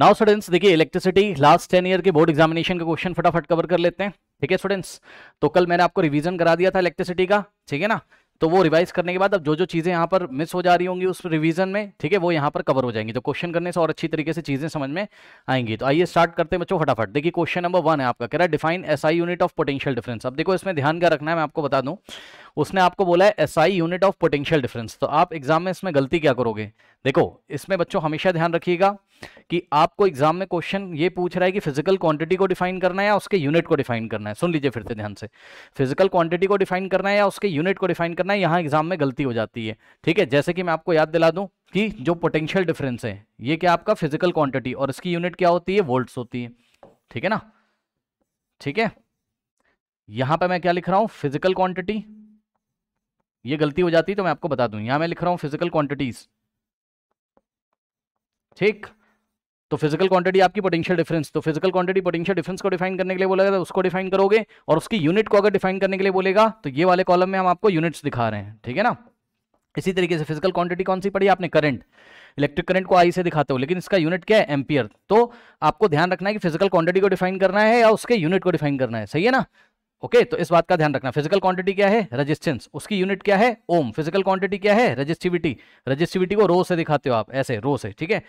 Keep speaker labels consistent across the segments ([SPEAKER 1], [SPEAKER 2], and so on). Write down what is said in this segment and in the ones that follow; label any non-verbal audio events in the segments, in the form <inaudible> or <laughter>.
[SPEAKER 1] Now students देखिए electricity last ten year के board examination के क्वेश्चन फटाफट कवर कर लेते हैं ठीक है स्टूडेंट्स तो कल मैंने आपको रिवीजन करा दिया था इलेक्ट्रिसिटी का ठीक है ना तो वो रिवाइज करने के बाद अब जो जो चीज़ें यहाँ पर मिस हो जा रही होंगी उस रिवीजन में ठीक है वो यहाँ पर कवर हो जाएंगी तो क्वेश्चन करने से और अच्छी तरीके से चीज़ें समझ में आएंगी तो आइए स्टार्ट करते हैं बच्चों फटाफट देखिए क्वेश्चन नंबर वन है आपका कह रहा है define S I unit of potential difference अब देखो इसमें ध्यान क्या रखना है मैं आपको बता दूँ उसने आपको बोला है SI unit of potential difference तो आप एग्जाम में इसमें गलती क्या करोगे देखो इसमें बच्चों हमेशा ध्यान रखिएगा कि आपको एग्जाम में क्वेश्चन ये पूछ रहा है कि फिजिकल क्वांटिटी को डिफाइन करना है या उसके यूनिट को डिफाइन करना है सुन लीजिए फिर से ध्यान से फिजिकल क्वांटिटी को डिफाइन करना है या उसके यूनिट को डिफाइन करना है यहां एग्जाम में गलती हो जाती है ठीक है जैसे कि मैं आपको याद दिला दूं कि जो पोटेंशियल डिफरेंस है ये क्या आपका फिजिकल क्वांटिटी और इसकी यूनिट क्या होती है वोल्ट होती है ठीक है ना ठीक है यहां पर मैं क्या लिख रहा हूं फिजिकल क्वांटिटी ये गलती हो जाती तो मैं आपको बता दूं यहां मैं लिख रहा हूं फिजिकल क्वांटिटीज ठीक तो फिजिकल क्वांटिटी आपकी पोटेंशियल डिफरेंस तो फिजिकल क्वांटिटी पोटेंशियल डिफरेंस को डिफाइन करने के लिए बोलेगा तो उसको डिफाइन करोगे और उसकी यूनिट को अगर डिफाइन करने के लिए बोलेगा तो ये वाले कॉलम में हम आपको यूनिट्स दिखा रहे हैं ठीक है ना इसी तरीके से फिजिकल क्वांटिटी कौन सी पड़ी आपने करंट इलेक्ट्रिक करंट को आई से दिखाते हो लेकिन इसका यूनिट क्या है एम्पियर तो आपको ध्यान रखना है कि फिजिकल क्वांटिटी को डिफाइन करना है या उसके यूनिट को डिफाइन करना है सही है ना ओके तो इस बात का ध्यान रखना फिजिकल क्वांटिटी क्या है रेजिस्टेंस उसकी यूनिट क्या है ओम फिजिकल क्वांटिटी क्या है रेजिस्टिविटी रेजिस्टिविटी को रो से दिखाते हो आप ऐसे रो से ठीक है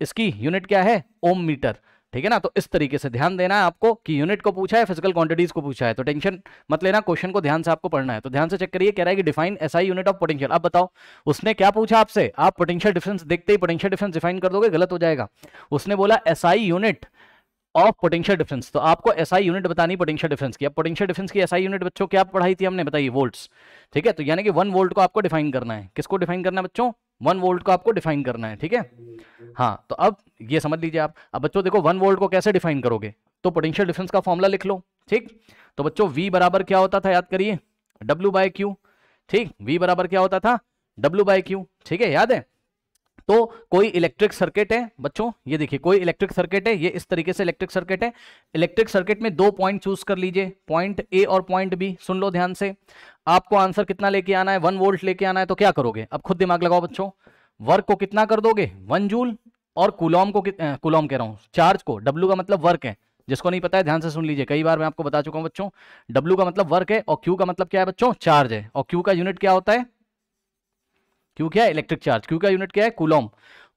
[SPEAKER 1] इसकी यूनिट क्या है ओम मीटर ठीक है ना तो इस तरीके से ध्यान देना है आपको कि यूनिट को पूछा है फिजिकल क्वांटिटीज को पूछा है तो टेंशन मत लेना क्वेश्चन को ध्यान से आपको पढ़ना है तो ध्यान से चेक करिए कह रहा है कि define SI unit of potential आप बताओ उसने क्या पूछा आपसे आप पोटेंशियल डिफरेंस देखते ही पोटेंशियल डिफरेंस डिफाइन कर दोगे गलत हो जाएगा उसने बोला SI unit of potential difference तो आपको एसआई यूनिट बतानी पोटेंशियल डिफरेंस की अब पोटेंशियल डिफरेंस की एसआई यूनिट बच्चों क्या पढ़ाई थी हमने बताइए वोल्ट्स ठीक है तो यानी कि वन वोल्ट को आपको डिफाइन करना है किसको डिफाइन करना है बच्चों वन वोल्ट को आपको डिफाइन करना है ठीक है हाँ तो अब ये समझ लीजिए आप अब बच्चों देखो वन वोल्ट को कैसे डिफाइन करोगे तो पोटेंशियल डिफरेंस का फॉर्मुला लिख लो ठीक तो बच्चों v बराबर क्या होता था याद करिए w बाय क्यू ठीक v बराबर क्या होता था w बाय क्यू ठीक है याद है तो कोई इलेक्ट्रिक सर्किट है बच्चों ये देखिए कोई इलेक्ट्रिक सर्किट है ये इस तरीके से इलेक्ट्रिक सर्किट है इलेक्ट्रिक सर्किट में दो पॉइंट चूज कर लीजिए पॉइंट ए और पॉइंट बी सुन लो ध्यान से आपको आंसर कितना लेके आना है वन वोल्ट लेके आना है तो क्या करोगे अब खुद दिमाग लगाओ बच्चों वर्क को कितना कर दोगे वन जूल और कुलॉम को कुलॉम कह रहा हूं चार्ज को डब्ल्यू का मतलब वर्क है जिसको नहीं पता है ध्यान से सुन लीजिए कई बार मैं आपको बता चुका हूं बच्चों डब्ल्यू का मतलब वर्क है और क्यू का मतलब क्या है बच्चों चार्ज है और क्यू का यूनिट क्या होता है क्यों क्या है इलेक्ट्रिक चार्ज क्यों का यूनिट क्या है कुलम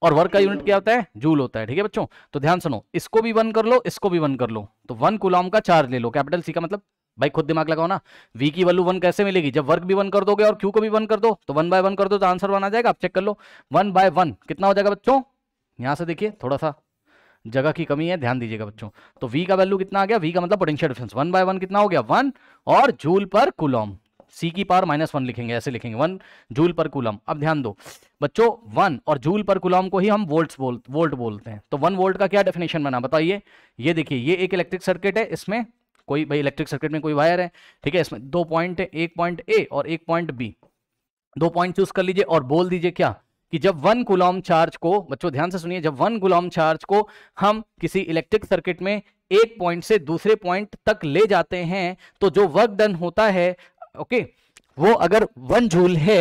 [SPEAKER 1] और वर्क का यूनिट क्या होता है जूल होता है ठीक है बच्चों तो ध्यान सुनो इसको भी वन कर लो इसको भी वन कर लो तो वन कुलम का चार्ज ले लो कैपिटल सी का मतलब भाई खुद दिमाग लगाओ ना V की वैल्यू वन कैसे मिलेगी जब वर्क भी वन कर दोगे और Q को भी वन कर दो तो वन बाय वन कर दो तो आंसर वन आ जाएगा आप चेक कर लो वन बाय वन कितना हो जाएगा बच्चों यहां से देखिए थोड़ा सा जगह की कमी है ध्यान दीजिएगा बच्चों तो V का वैल्यू कितना आ गया V का मतलब potential difference one by one कितना हो गया वन और जूल पर कुलॉम सी की पावर माइनस वन लिखेंगे ऐसे लिखेंगे वन जूल पर कुलम अब ध्यान दो बच्चों वन और जूल पर कुलम को ही हम वोल्ट बोल वोल्ट बोलते हैं तो वन वोल्ट का क्या डेफिनेशन बना बताइए ये देखिए ये एक इलेक्ट्रिक सर्किट है इसमें कोई भाई इलेक्ट्रिक सर्किट में कोई वायर है ठीक है इसमें दो पॉइंट एक पॉइंट ए और एक पॉइंट बी दो पॉइंट चूज कर लीजिए और बोल दीजिए क्या कि जब वन गुलाम चार्ज को बच्चों ध्यान से सुनिए जब वन गुलाम चार्ज को हम किसी इलेक्ट्रिक सर्किट में एक पॉइंट से दूसरे पॉइंट तक ले जाते हैं तो जो वर्क डन होता है ओके वो अगर वन झूल है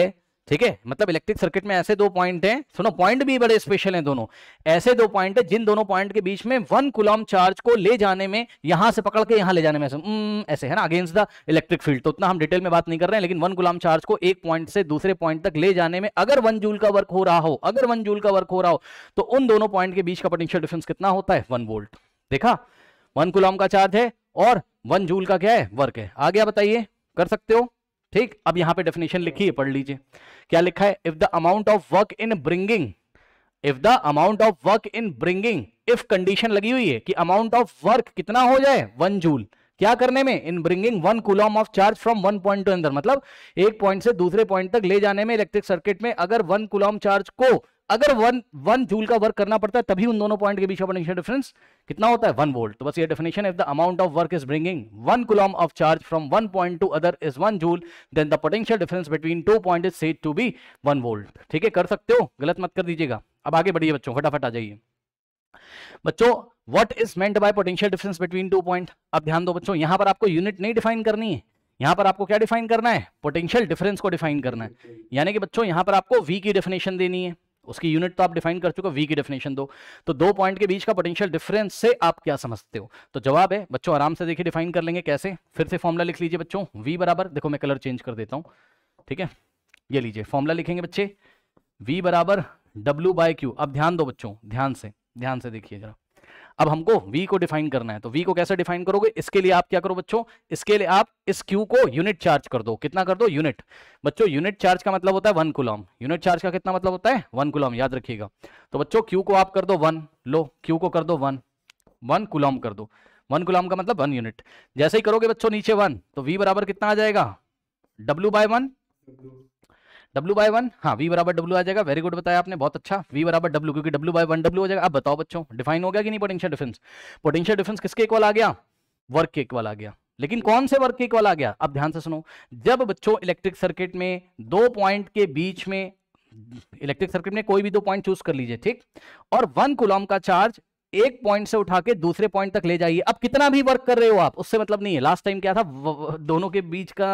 [SPEAKER 1] ठीक है मतलब इलेक्ट्रिक सर्किट में ऐसे दो पॉइंट हैं सुनो पॉइंट भी बड़े स्पेशल हैं दोनों ऐसे दो पॉइंट है जिन दोनों पॉइंट के बीच में वन कुलम चार्ज को ले जाने में यहां से पकड़ के यहां ले जाने में ऐसे है ना अगेंस्ट द इलेक्ट्रिक फील्ड तो उतना हम डिटेल में बात नहीं कर रहे हैं लेकिन वन गुलाम चार्ज को एक पॉइंट से दूसरे पॉइंट तक ले जाने में अगर वन जूल का वर्क हो रहा हो अगर वन जूल का वर्क हो रहा हो तो उन दोनों पॉइंट के बीच का पोटेंशियल डिफरेंस कितना होता है वन वोल्ट देखा वन कुलम का चार्ज है और वन जूल का क्या है वर्क है आगे बताइए कर सकते हो ठीक अब यहां पे डेफिनेशन लिखी है पढ़ लीजिए क्या लिखा है if the amount of work in bringing if the amount of work in bringing if condition लगी हुई है कि अमाउंट ऑफ वर्क कितना हो जाए वन जूल क्या करने में in bringing one coulomb of charge from one point to अंदर मतलब एक पॉइंट से दूसरे पॉइंट तक ले जाने में इलेक्ट्रिक सर्किट में अगर वन कुलम चार्ज को अगर वन वन जूल का वर्क करना पड़ता है तभी उन दोनों पॉइंट के बीच का पोटेंशियल डिफरेंस कितना होता है वन वोल्ट तो बस ये definition if the amount of work is bringing one coulomb of charge from one point to other is one joule then the potential difference between two point is said to be one volt ठीक है कर सकते हो गलत मत कर दीजिएगा अब आगे बढ़िए बच्चों फटाफट आ जाइए बच्चों what is meant by potential difference between two point अब ध्यान दो बच्चों यहां पर आपको यूनिट नहीं डिफाइन करनी है यहां पर आपको क्या डिफाइन करना है पोटेंशियल डिफरेंस को डिफाइन करना है यानी कि बच्चों यहां पर आपको वी की डेफिनेशन देनी है उसकी यूनिट तो आप डिफाइन कर चुके वी की डेफिनेशन दो तो दो पॉइंट के बीच का पोटेंशियल डिफरेंस से आप क्या समझते हो तो जवाब है बच्चों आराम से देखिए डिफाइन कर लेंगे कैसे फिर से फॉर्मुला लिख लीजिए बच्चों वी बराबर देखो मैं कलर चेंज कर देता हूँ ठीक है ये लीजिए फॉर्मुला लिखेंगे बच्चे वी बराबर डब्ल्यू बाय क्यू अब ध्यान दो बच्चों ध्यान से ध्यान से देखिए जरा अब हमको v को डिफाइन करना है तो v को कैसे डिफाइन करोगे इसके लिए आप क्या करो बच्चों इसके लिए आप इस q को यूनिट चार्ज कर दो कितना कर दो यूनिट बच्चों यूनिट चार्ज का मतलब होता है वन कुलम यूनिट चार्ज का कितना मतलब होता है वन कुलम याद रखिएगा तो बच्चों क्यू को आप कर दो वन लो क्यू को कर दो वन वन कुलम कर दो वन कुलम का मतलब वन यूनिट जैसे ही करोगे बच्चों नीचे वन तो वी बराबर कितना आ जाएगा W by one W by one हाँ वी बराबर डब्ल्यू आ जाएगा वेरी गुड बताया आपने बहुत अच्छा वी बराबर डब्ल्यू क्योंकि डब्ल्यू बाय वन डब्ल्यू हो जाएगा अब बताओ बच्चों डिफाइन हो गया कि नहीं पोटेंशियल डिफरेंस पोटेंशियल डिफरेंस किसके इक्वल आ गया वर्क के इक्वल आ गया लेकिन कौन से वर्क के इक्वल आ गया अब ध्यान से सुनो जब बच्चों इलेक्ट्रिक सर्किट में दो पॉइंट के बीच में इलेक्ट्रिक सर्किट में कोई भी दो पॉइंट चूज कर लीजिए ठीक और वन कुलम का चार्ज एक पॉइंट से उठा के दूसरे पॉइंट तक ले जाइए अब कितना भी वर्क कर रहे हो आप उससे मतलब नहीं है लास्ट टाइम क्या था दोनों के बीच का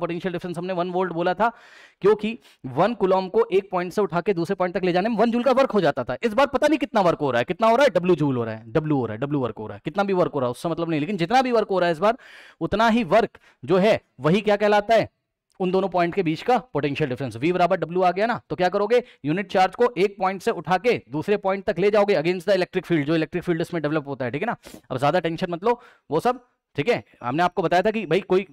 [SPEAKER 1] पोटेंशियल डिफरेंस हमने वन वोल्ट बोला था क्योंकि वन कुलम को एक पॉइंट से उठा के दूसरे पॉइंट तक ले जाने में वन जूल का वर्क हो जाता था इस बार पता नहीं कितना वर्क हो रहा है कितना हो रहा है डब्ल्यू जूल हो रहा है डब्ल्यू हो रहा है डब्ल्यू वर्क हो रहा है कितना भी वर्क हो रहा है उससे मतलब नहीं लेकिन जितना भी वर्क हो रहा है इस बार उतना ही वर्क जो है वही क्या कहलाता है उन दोनों पॉइंट के बीच का पोटेंशियल डिफरेंस वी बराबर डब्ल्यू आ गया ना तो क्या करोगे यूनिट चार्ज को एक पॉइंट से उठा के दूसरे पॉइंट तक ले जाओगे अगेंस्ट द इलेक्ट्रिक फील्ड जो इलेक्ट्रिक फील्ड इसमें डेवलप होता है ठीक है ना अब ज्यादा टेंशन मतलब वो सब ठीक है हमने आपको बताया था कि भाई कोई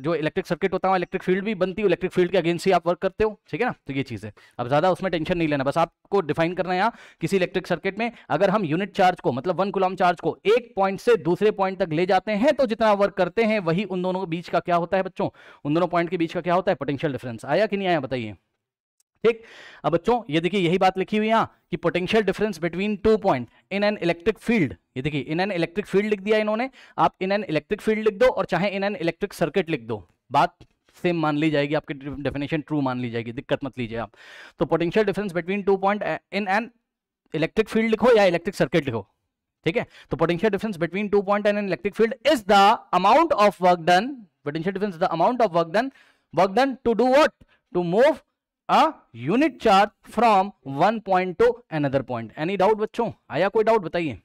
[SPEAKER 1] जो इलेक्ट्रिक सर्किट होता है इलेक्ट्रिक फील्ड भी बनती है इलेक्ट्रिक फील्ड के अगेंस्ट ही आप वर्क करते हो ठीक है ना तो ये चीज़ है अब ज़्यादा उसमें टेंशन नहीं लेना बस आपको डिफाइन करना है यहाँ किसी इलेक्ट्रिक सर्किट में अगर हम यूनिट चार्ज को मतलब वन कुलाम चार्ज को एक पॉइंट से दूसरे पॉइंट तक ले जाते हैं तो जितना वर्क करते हैं वही उन दोनों के बीच का क्या होता है बच्चों उन दोनों पॉइंट के बीच का क्या होता है पोटेंशियल डिफरेंस आया कि नहीं आया बताइए ठीक अब बच्चों ये देखिए यही बात लिखी हुई यहाँ कि potential difference between two point in an electric field ये देखिए इन एन इलेक्ट्रिक फील्ड लिख दिया इन्होंने आप इन एन इलेक्ट्रिक फील्ड लिख दो और चाहे इन एन इलेक्ट्रिक सर्किट लिख दो बात सेम मान ली जाएगी आपकी डेफिनेशन ट्रू मान ली जाएगी दिक्कत मत लीजिए आप तो potential difference between two point in an electric field लिखो या इलेक्ट्रिक सर्किट लिखो ठीक है तो potential difference between two point and an electric field is the amount of work done potential difference the amount of work done work done to do what to move a unit charge from one point to another point any doubt बच्चों आया कोई doubt बताइए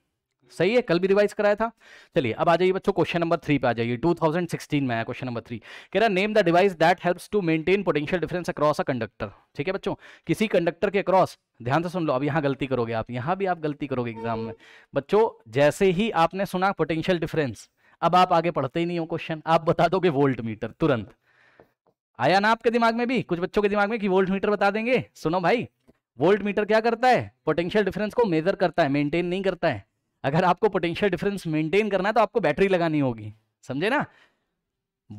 [SPEAKER 1] सही है कल भी revise कराया था चलिए अब आ जाइए बच्चों क्वेश्चन नंबर थ्री पे आ जाइए 2016 में आया क्वेश्चन नंबर थ्री कह रहा name the device that helps to maintain potential difference across a conductor ठीक है बच्चों किसी कंडक्टर के अक्रॉस ध्यान से सुन लो अब यहां गलती करोगे आप यहां भी आप गलती करोगे एग्जाम में बच्चों जैसे ही आपने सुना पोटेंशियल डिफरेंस अब आप आगे पढ़ते ही नहीं हो क्वेश्चन आप बता दोगे वोल्ट मीटर तुरंत आया ना आपके दिमाग में भी कुछ बच्चों के दिमाग में कि वोल्ट मीटर बता देंगे सुनो भाई वोल्ट मीटर क्या करता है पोटेंशियल डिफरेंस को मेजर करता है मेंटेन नहीं करता है अगर आपको पोटेंशियल डिफरेंस मेंटेन करना है तो आपको बैटरी लगानी होगी समझे ना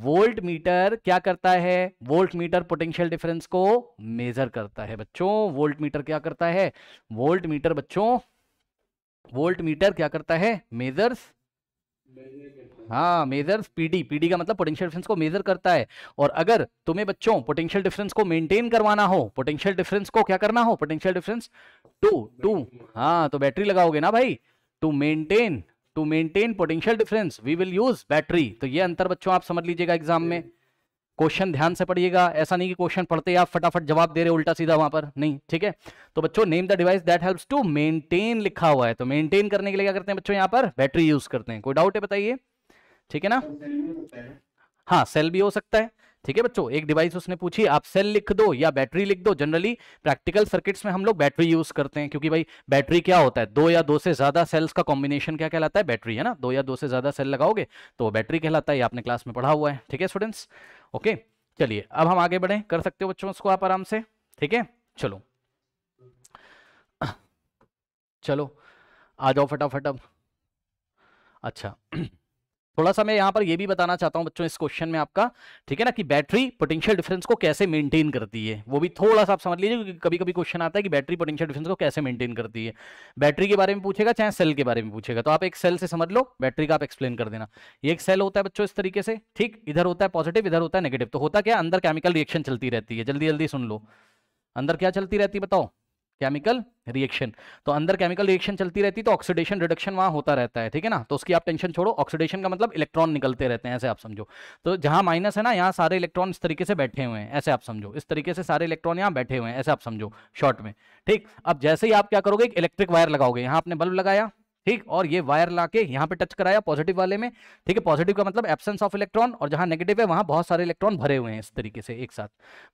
[SPEAKER 1] वोल्ट मीटर क्या करता है वोल्ट मीटर पोटेंशियल डिफरेंस को मेजर करता है बच्चों वोल्ट मीटर क्या करता है वोल्ट मीटर बच्चों वोल्ट मीटर क्या करता है मेजर्स हाँ मेजर पीडी पीडी का मतलब पोटेंशियल डिफरेंस को मेजर करता है और अगर तुम्हें बच्चों पोटेंशियल डिफरेंस को मेंटेन करवाना हो पोटेंशियल डिफरेंस को क्या करना हो पोटेंशियल डिफरेंस टू टू हाँ तो बैटरी लगाओगे ना भाई to maintain to maintain potential difference we will use battery तो ये अंतर बच्चों आप समझ लीजिएगा एग्जाम में क्वेश्चन ध्यान से पढ़िएगा ऐसा नहीं कि क्वेश्चन पढ़ते आप फटाफट जवाब दे रहे उल्टा सीधा वहां पर नहीं ठीक है तो बच्चों name the device that helps to maintain लिखा हुआ है तो मेंटेन करने के लिए क्या करते हैं बच्चों यहाँ पर बैटरी यूज करते हैं कोई डाउट है बताइए ठीक है ना हाँ सेल भी हो सकता है ठीक है बच्चों एक डिवाइस उसने पूछी आप सेल लिख दो या बैटरी लिख दो जनरली प्रैक्टिकल सर्किट्स में हम लोग बैटरी यूज करते हैं क्योंकि भाई बैटरी क्या होता है दो या दो से ज्यादा सेल्स का कॉम्बिनेशन क्या कहलाता है बैटरी है ना दो या दो से ज्यादा सेल लगाओगे तो बैटरी कहलाता है आपने क्लास में पढ़ा हुआ है ठीक है स्टूडेंट्स ओके चलिए अब हम आगे बढ़े कर सकते हो बच्चों उसको आप आराम से ठीक है चलो <coughs> चलो आ जाओ फटाफट अब अच्छा थोड़ा सा मैं यहाँ पर ये भी बताना चाहता हूँ बच्चों इस क्वेश्चन में आपका ठीक है ना कि बैटरी पोटेंशियल डिफरेंस को कैसे मेंटेन करती है वो भी थोड़ा सा आप समझ लीजिए क्योंकि कभी कभी क्वेश्चन आता है कि बैटरी पोटेंशियल डिफरेंस को कैसे मेंटेन करती है बैटरी के बारे में पूछेगा चाहे सेल के बारे में पूछेगा तो आप एक सेल से समझ लो बैटरी का आप एक्सप्लेन कर देना ये एक सेल होता है बच्चों इस तरीके से ठीक इधर होता है पॉजिटिव इधर होता है नेगेटिव तो होता क्या अंदर केमिकल रिएक्शन चलती रहती है जल्दी जल्दी सुन लो अंदर क्या चलती रहती है बताओ केमिकल रिएक्शन तो अंदर केमिकल रिएक्शन चलती रहती तो ऑक्सीडेशन रिडक्शन वहां होता रहता है ठीक है ना तो उसकी आप टेंशन छोड़ो ऑक्सीडेशन का मतलब इलेक्ट्रॉन निकलते रहते हैं ऐसे आप समझो तो जहां माइनस है ना यहाँ सारे इलेक्ट्रॉन इस तरीके से बैठे हुए हैं ऐसे आप समझो इस तरीके से सारे इलेक्ट्रॉन यहाँ बैठे हुए हैं ऐसे आप समझो शॉर्ट में ठीक अब जैसे ही आप क्या करोगे एक इलेक्ट्रिक वायर लगाओगे यहाँ आपने बल्ब लगाया ठीक और ये वायर लाके यहाँ पे टच कराया पॉजिटिव वाले में ठीक है पॉजिटिव का मतलब एब्सेंस ऑफ इलेक्ट्रॉन और जहाँ नेगेटिव है वहाँ बहुत सारे इलेक्ट्रॉन भरे हुए हैं इस तरीके से एक साथ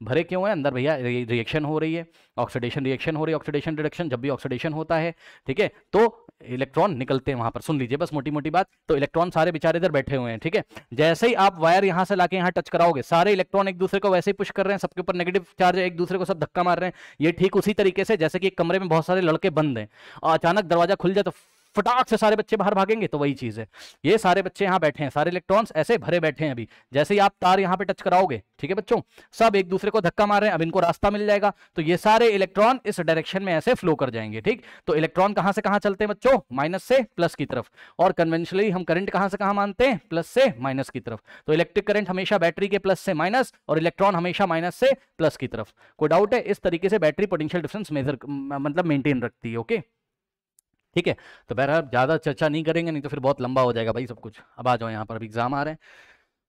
[SPEAKER 1] भरे क्यों हैं अंदर भैया रिएक्शन हो रही है ऑक्सीडेशन रिएक्शन हो रही है ऑक्सीडेशन रिडक्शन जब भी ऑक्सीडेशन होता है ठीक है तो इलेक्ट्रॉन निकलते हैं वहां पर सुन लीजिए बस मोटी मोटी बात तो इलेक्ट्रॉन सारे बेचारे इधर बैठे हुए हैं ठीक है जैसे ही आप वायर यहाँ से लाके यहाँ टच कराओगे सारे इलेक्ट्रॉन एक दूसरे को वैसे ही पुश कर रहे हैं सबके ऊपर नेगेटिव चार्ज एक दूसरे को सब धक्का मार रहे हैं ये ठीक उसी तरीके से जैसे कि एक कमरे में बहुत सारे लड़के बंद हैं और अचानक दरवाजा खुल जाए तो फटाक से सारे बच्चे बाहर भागेंगे तो वही चीज़ है ये सारे बच्चे यहाँ बैठे हैं सारे इलेक्ट्रॉन्स ऐसे भरे बैठे हैं अभी जैसे ही आप तार यहाँ पे टच कराओगे ठीक है बच्चों सब एक दूसरे को धक्का मार रहे हैं अब इनको रास्ता मिल जाएगा तो ये सारे इलेक्ट्रॉन इस डायरेक्शन में ऐसे फ्लो कर जाएंगे ठीक तो इलेक्ट्रॉन कहाँ से कहाँ चलते हैं बच्चों माइनस से प्लस की तरफ और कन्वेंशनली हम करंट कहाँ से कहाँ मानते हैं प्लस से माइनस की तरफ तो इलेक्ट्रिक करंट हमेशा बैटरी के प्लस से माइनस और इलेक्ट्रॉन हमेशा माइनस से प्लस की तरफ कोई डाउट है इस तरीके से बैटरी पोटेंशियल डिफरेंस मेजर मतलब मेंटेन रखती है ओके ठीक है तो बहरहाल ज़्यादा चर्चा नहीं करेंगे नहीं तो फिर बहुत लंबा हो जाएगा भाई सब कुछ अब आ जाओ यहाँ पर अब एग्जाम आ रहे हैं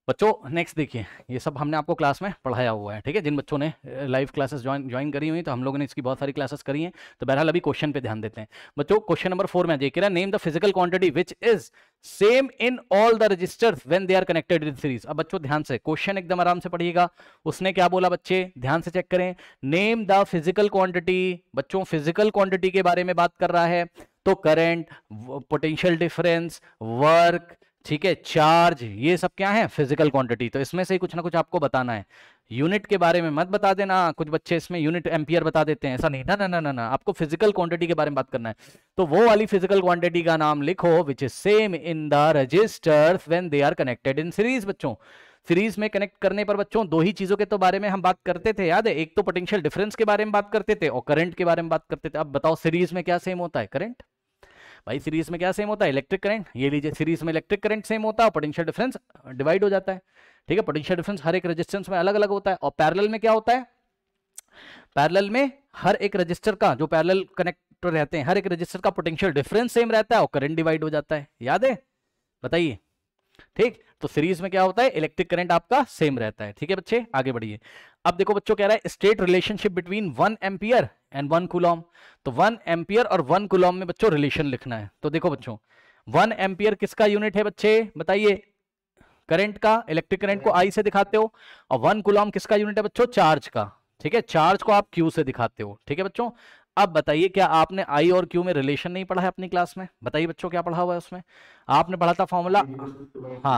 [SPEAKER 1] बच्चों नेक्स्ट देखिए ये सब हमने आपको क्लास में पढ़ाया हुआ है ठीक है जिन बच्चों ने लाइव क्लासेस ज्वाइन ज्वाइन करी हुई तो हम लोगों ने इसकी बहुत सारी क्लासेस करी हैं तो बहरहाल अभी क्वेश्चन पे ध्यान देते हैं बच्चों क्वेश्चन नंबर फोर में देखिए name the physical quantity which is same in all the resistors when they are connected with series अब बच्चों ध्यान से क्वेश्चन एकदम आराम से पढ़िएगा उसने क्या बोला बच्चे ध्यान से चेक करें नेम द फिजिकल क्वांटिटी बच्चों फिजिकल क्वांटिटी के बारे में बात कर रहा है तो करेंट पोटेंशियल डिफरेंस वर्क ठीक है चार्ज ये सब क्या है फिजिकल क्वांटिटी तो इसमें से ही कुछ ना कुछ आपको बताना है यूनिट के बारे में मत बता देना कुछ बच्चे इसमें यूनिट एम्पियर बता देते हैं ऐसा नहीं ना ना ना ना ना आपको फिजिकल क्वांटिटी के बारे में बात करना है तो वो वाली फिजिकल क्वांटिटी का नाम लिखो which is same in the resistor when they are connected in series बच्चों सीरीज में कनेक्ट करने पर बच्चों दो ही चीजों के तो बारे में हम बात करते थे याद है एक तो पोटेंशियल डिफरेंस के बारे में बात करते थे और करंट के बारे में बात करते थे अब बताओ सीरीज में क्या सेम होता है करंट भाई सीरीज में क्या सेम होता है इलेक्ट्रिक करंट ये लीजिए सीरीज में इलेक्ट्रिक करंट सेम होता है पोटेंशियल डिफरेंस डिवाइड हो जाता है ठीक है पोटेंशियल डिफरेंस हर एक रजिस्टेंस में अलग अलग होता है और पैरल में क्या होता है पैरल में हर एक रजिस्टर का जो पैरल कनेक्टर रहते हैं हर एक रजिस्टर का पोटेंशियल डिफरेंस सेम रहता है और करंट डिवाइड हो जाता है याद है बताइए ठीक तो सीरीज में क्या होता है इलेक्ट्रिक करंट आपका सेम रहता है ठीक है बच्चे आगे बढ़िए अब देखो बच्चों कह रहा है state relationship between one ampere and one coulomb तो वन एम्पियर और वन कुलॉम में बच्चों रिलेशन लिखना है तो देखो बच्चों वन एम्पियर किसका यूनिट है बच्चे बताइए करंट का इलेक्ट्रिक करंट को आई से दिखाते हो और वन कुलॉम किसका यूनिट है बच्चों चार्ज का ठीक है चार्ज को आप क्यू से दिखाते हो ठीक है बच्चों अब बताइए क्या आपने आई और क्यू में रिलेशन नहीं पढ़ा है अपनी क्लास में बताइए बच्चों क्या पढ़ा हुआ है उसमें आपने पढ़ा था फॉर्मूला हाँ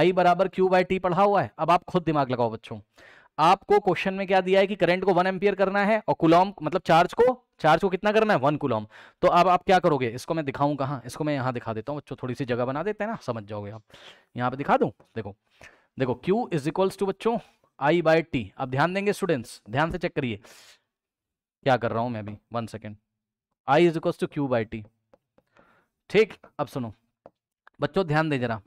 [SPEAKER 1] आई बराबर क्यू बाई टी पढ़ा हुआ है अब आप खुद दिमाग लगाओ बच्चों आपको क्वेश्चन में क्या दिया है कि करंट को वन एम्पियर करना है और कुलॉम मतलब चार्ज को चार्ज को कितना करना है वन कुलॉम तो अब आप क्या करोगे इसको मैं दिखाऊं कहा इसको मैं यहां दिखा देता हूँ बच्चों थोड़ी सी जगह बना देते हैं ना समझ जाओगे आप यहाँ पे दिखा दू देखो देखो क्यू इज इक्वल्स टू बच्चों आई बाई टी अब ध्यान देंगे स्टूडेंट्स ध्यान से चेक करिए क्या कर रहा हूँ मैं अभी one second I is equals to Q by T ठीक अब सुनो बच्चों ध्यान दे जरा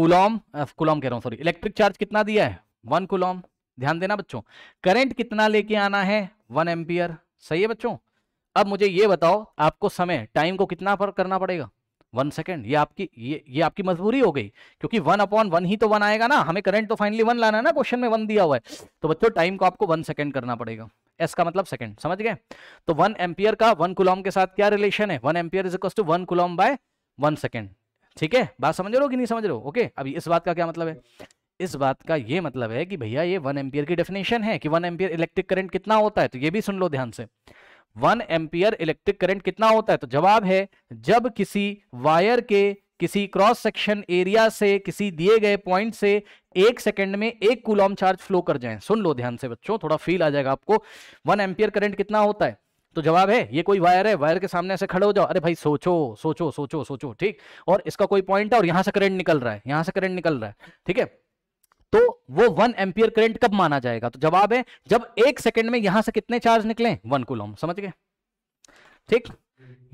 [SPEAKER 1] कुलॉम कुलॉम कह रहा हूँ सॉरी इलेक्ट्रिक चार्ज कितना दिया है वन कुलॉम ध्यान देना बच्चों करंट कितना लेके आना है वन एम्पियर सही है बच्चों अब मुझे ये बताओ आपको समय टाइम को कितना पर करना पड़ेगा वन सेकेंड ये आपकी ये ये आपकी मजबूरी हो गई क्योंकि वन अपॉन वन ही तो वन आएगा ना हमें करंट तो फाइनली वन लाना है ना क्वेश्चन में वन दिया हुआ है तो बच्चों टाइम को आपको वन सेकेंड करना पड़ेगा एस का मतलब सेकंड समझ गए तो वन एम्पियर का वन कुलॉम के साथ क्या रिलेशन है one ampere is equal to one coulomb by one second ठीक है बात समझ रहे हो कि नहीं समझ रहे हो ओके अभी इस बात का क्या मतलब है इस बात का ये मतलब है कि भैया ये वन एम्पियर की डेफिनेशन है कि वन एम्पियर इलेक्ट्रिक करंट कितना होता है तो ये भी सुन लो ध्यान से वन एम्पियर इलेक्ट्रिक करंट कितना होता है तो जवाब है जब किसी वायर के किसी क्रॉस सेक्शन एरिया से किसी दिए गए पॉइंट से एक सेकंड में एक कुलॉम चार्ज फ्लो कर जाए सुन लो ध्यान से बच्चों थोड़ा फील आ जाएगा आपको वन एम्पियर करंट कितना होता है तो जवाब है ये कोई वायर है वायर के सामने ऐसे खड़े हो जाओ अरे भाई सोचो सोचो सोचो सोचो ठीक और इसका कोई पॉइंट है और यहां से करंट निकल रहा है यहां से करंट निकल रहा है ठीक है तो वो वन एम्पियर करंट कब माना जाएगा तो जवाब है जब एक सेकंड में यहां से कितने चार्ज निकले वन कुलम समझ गए ठीक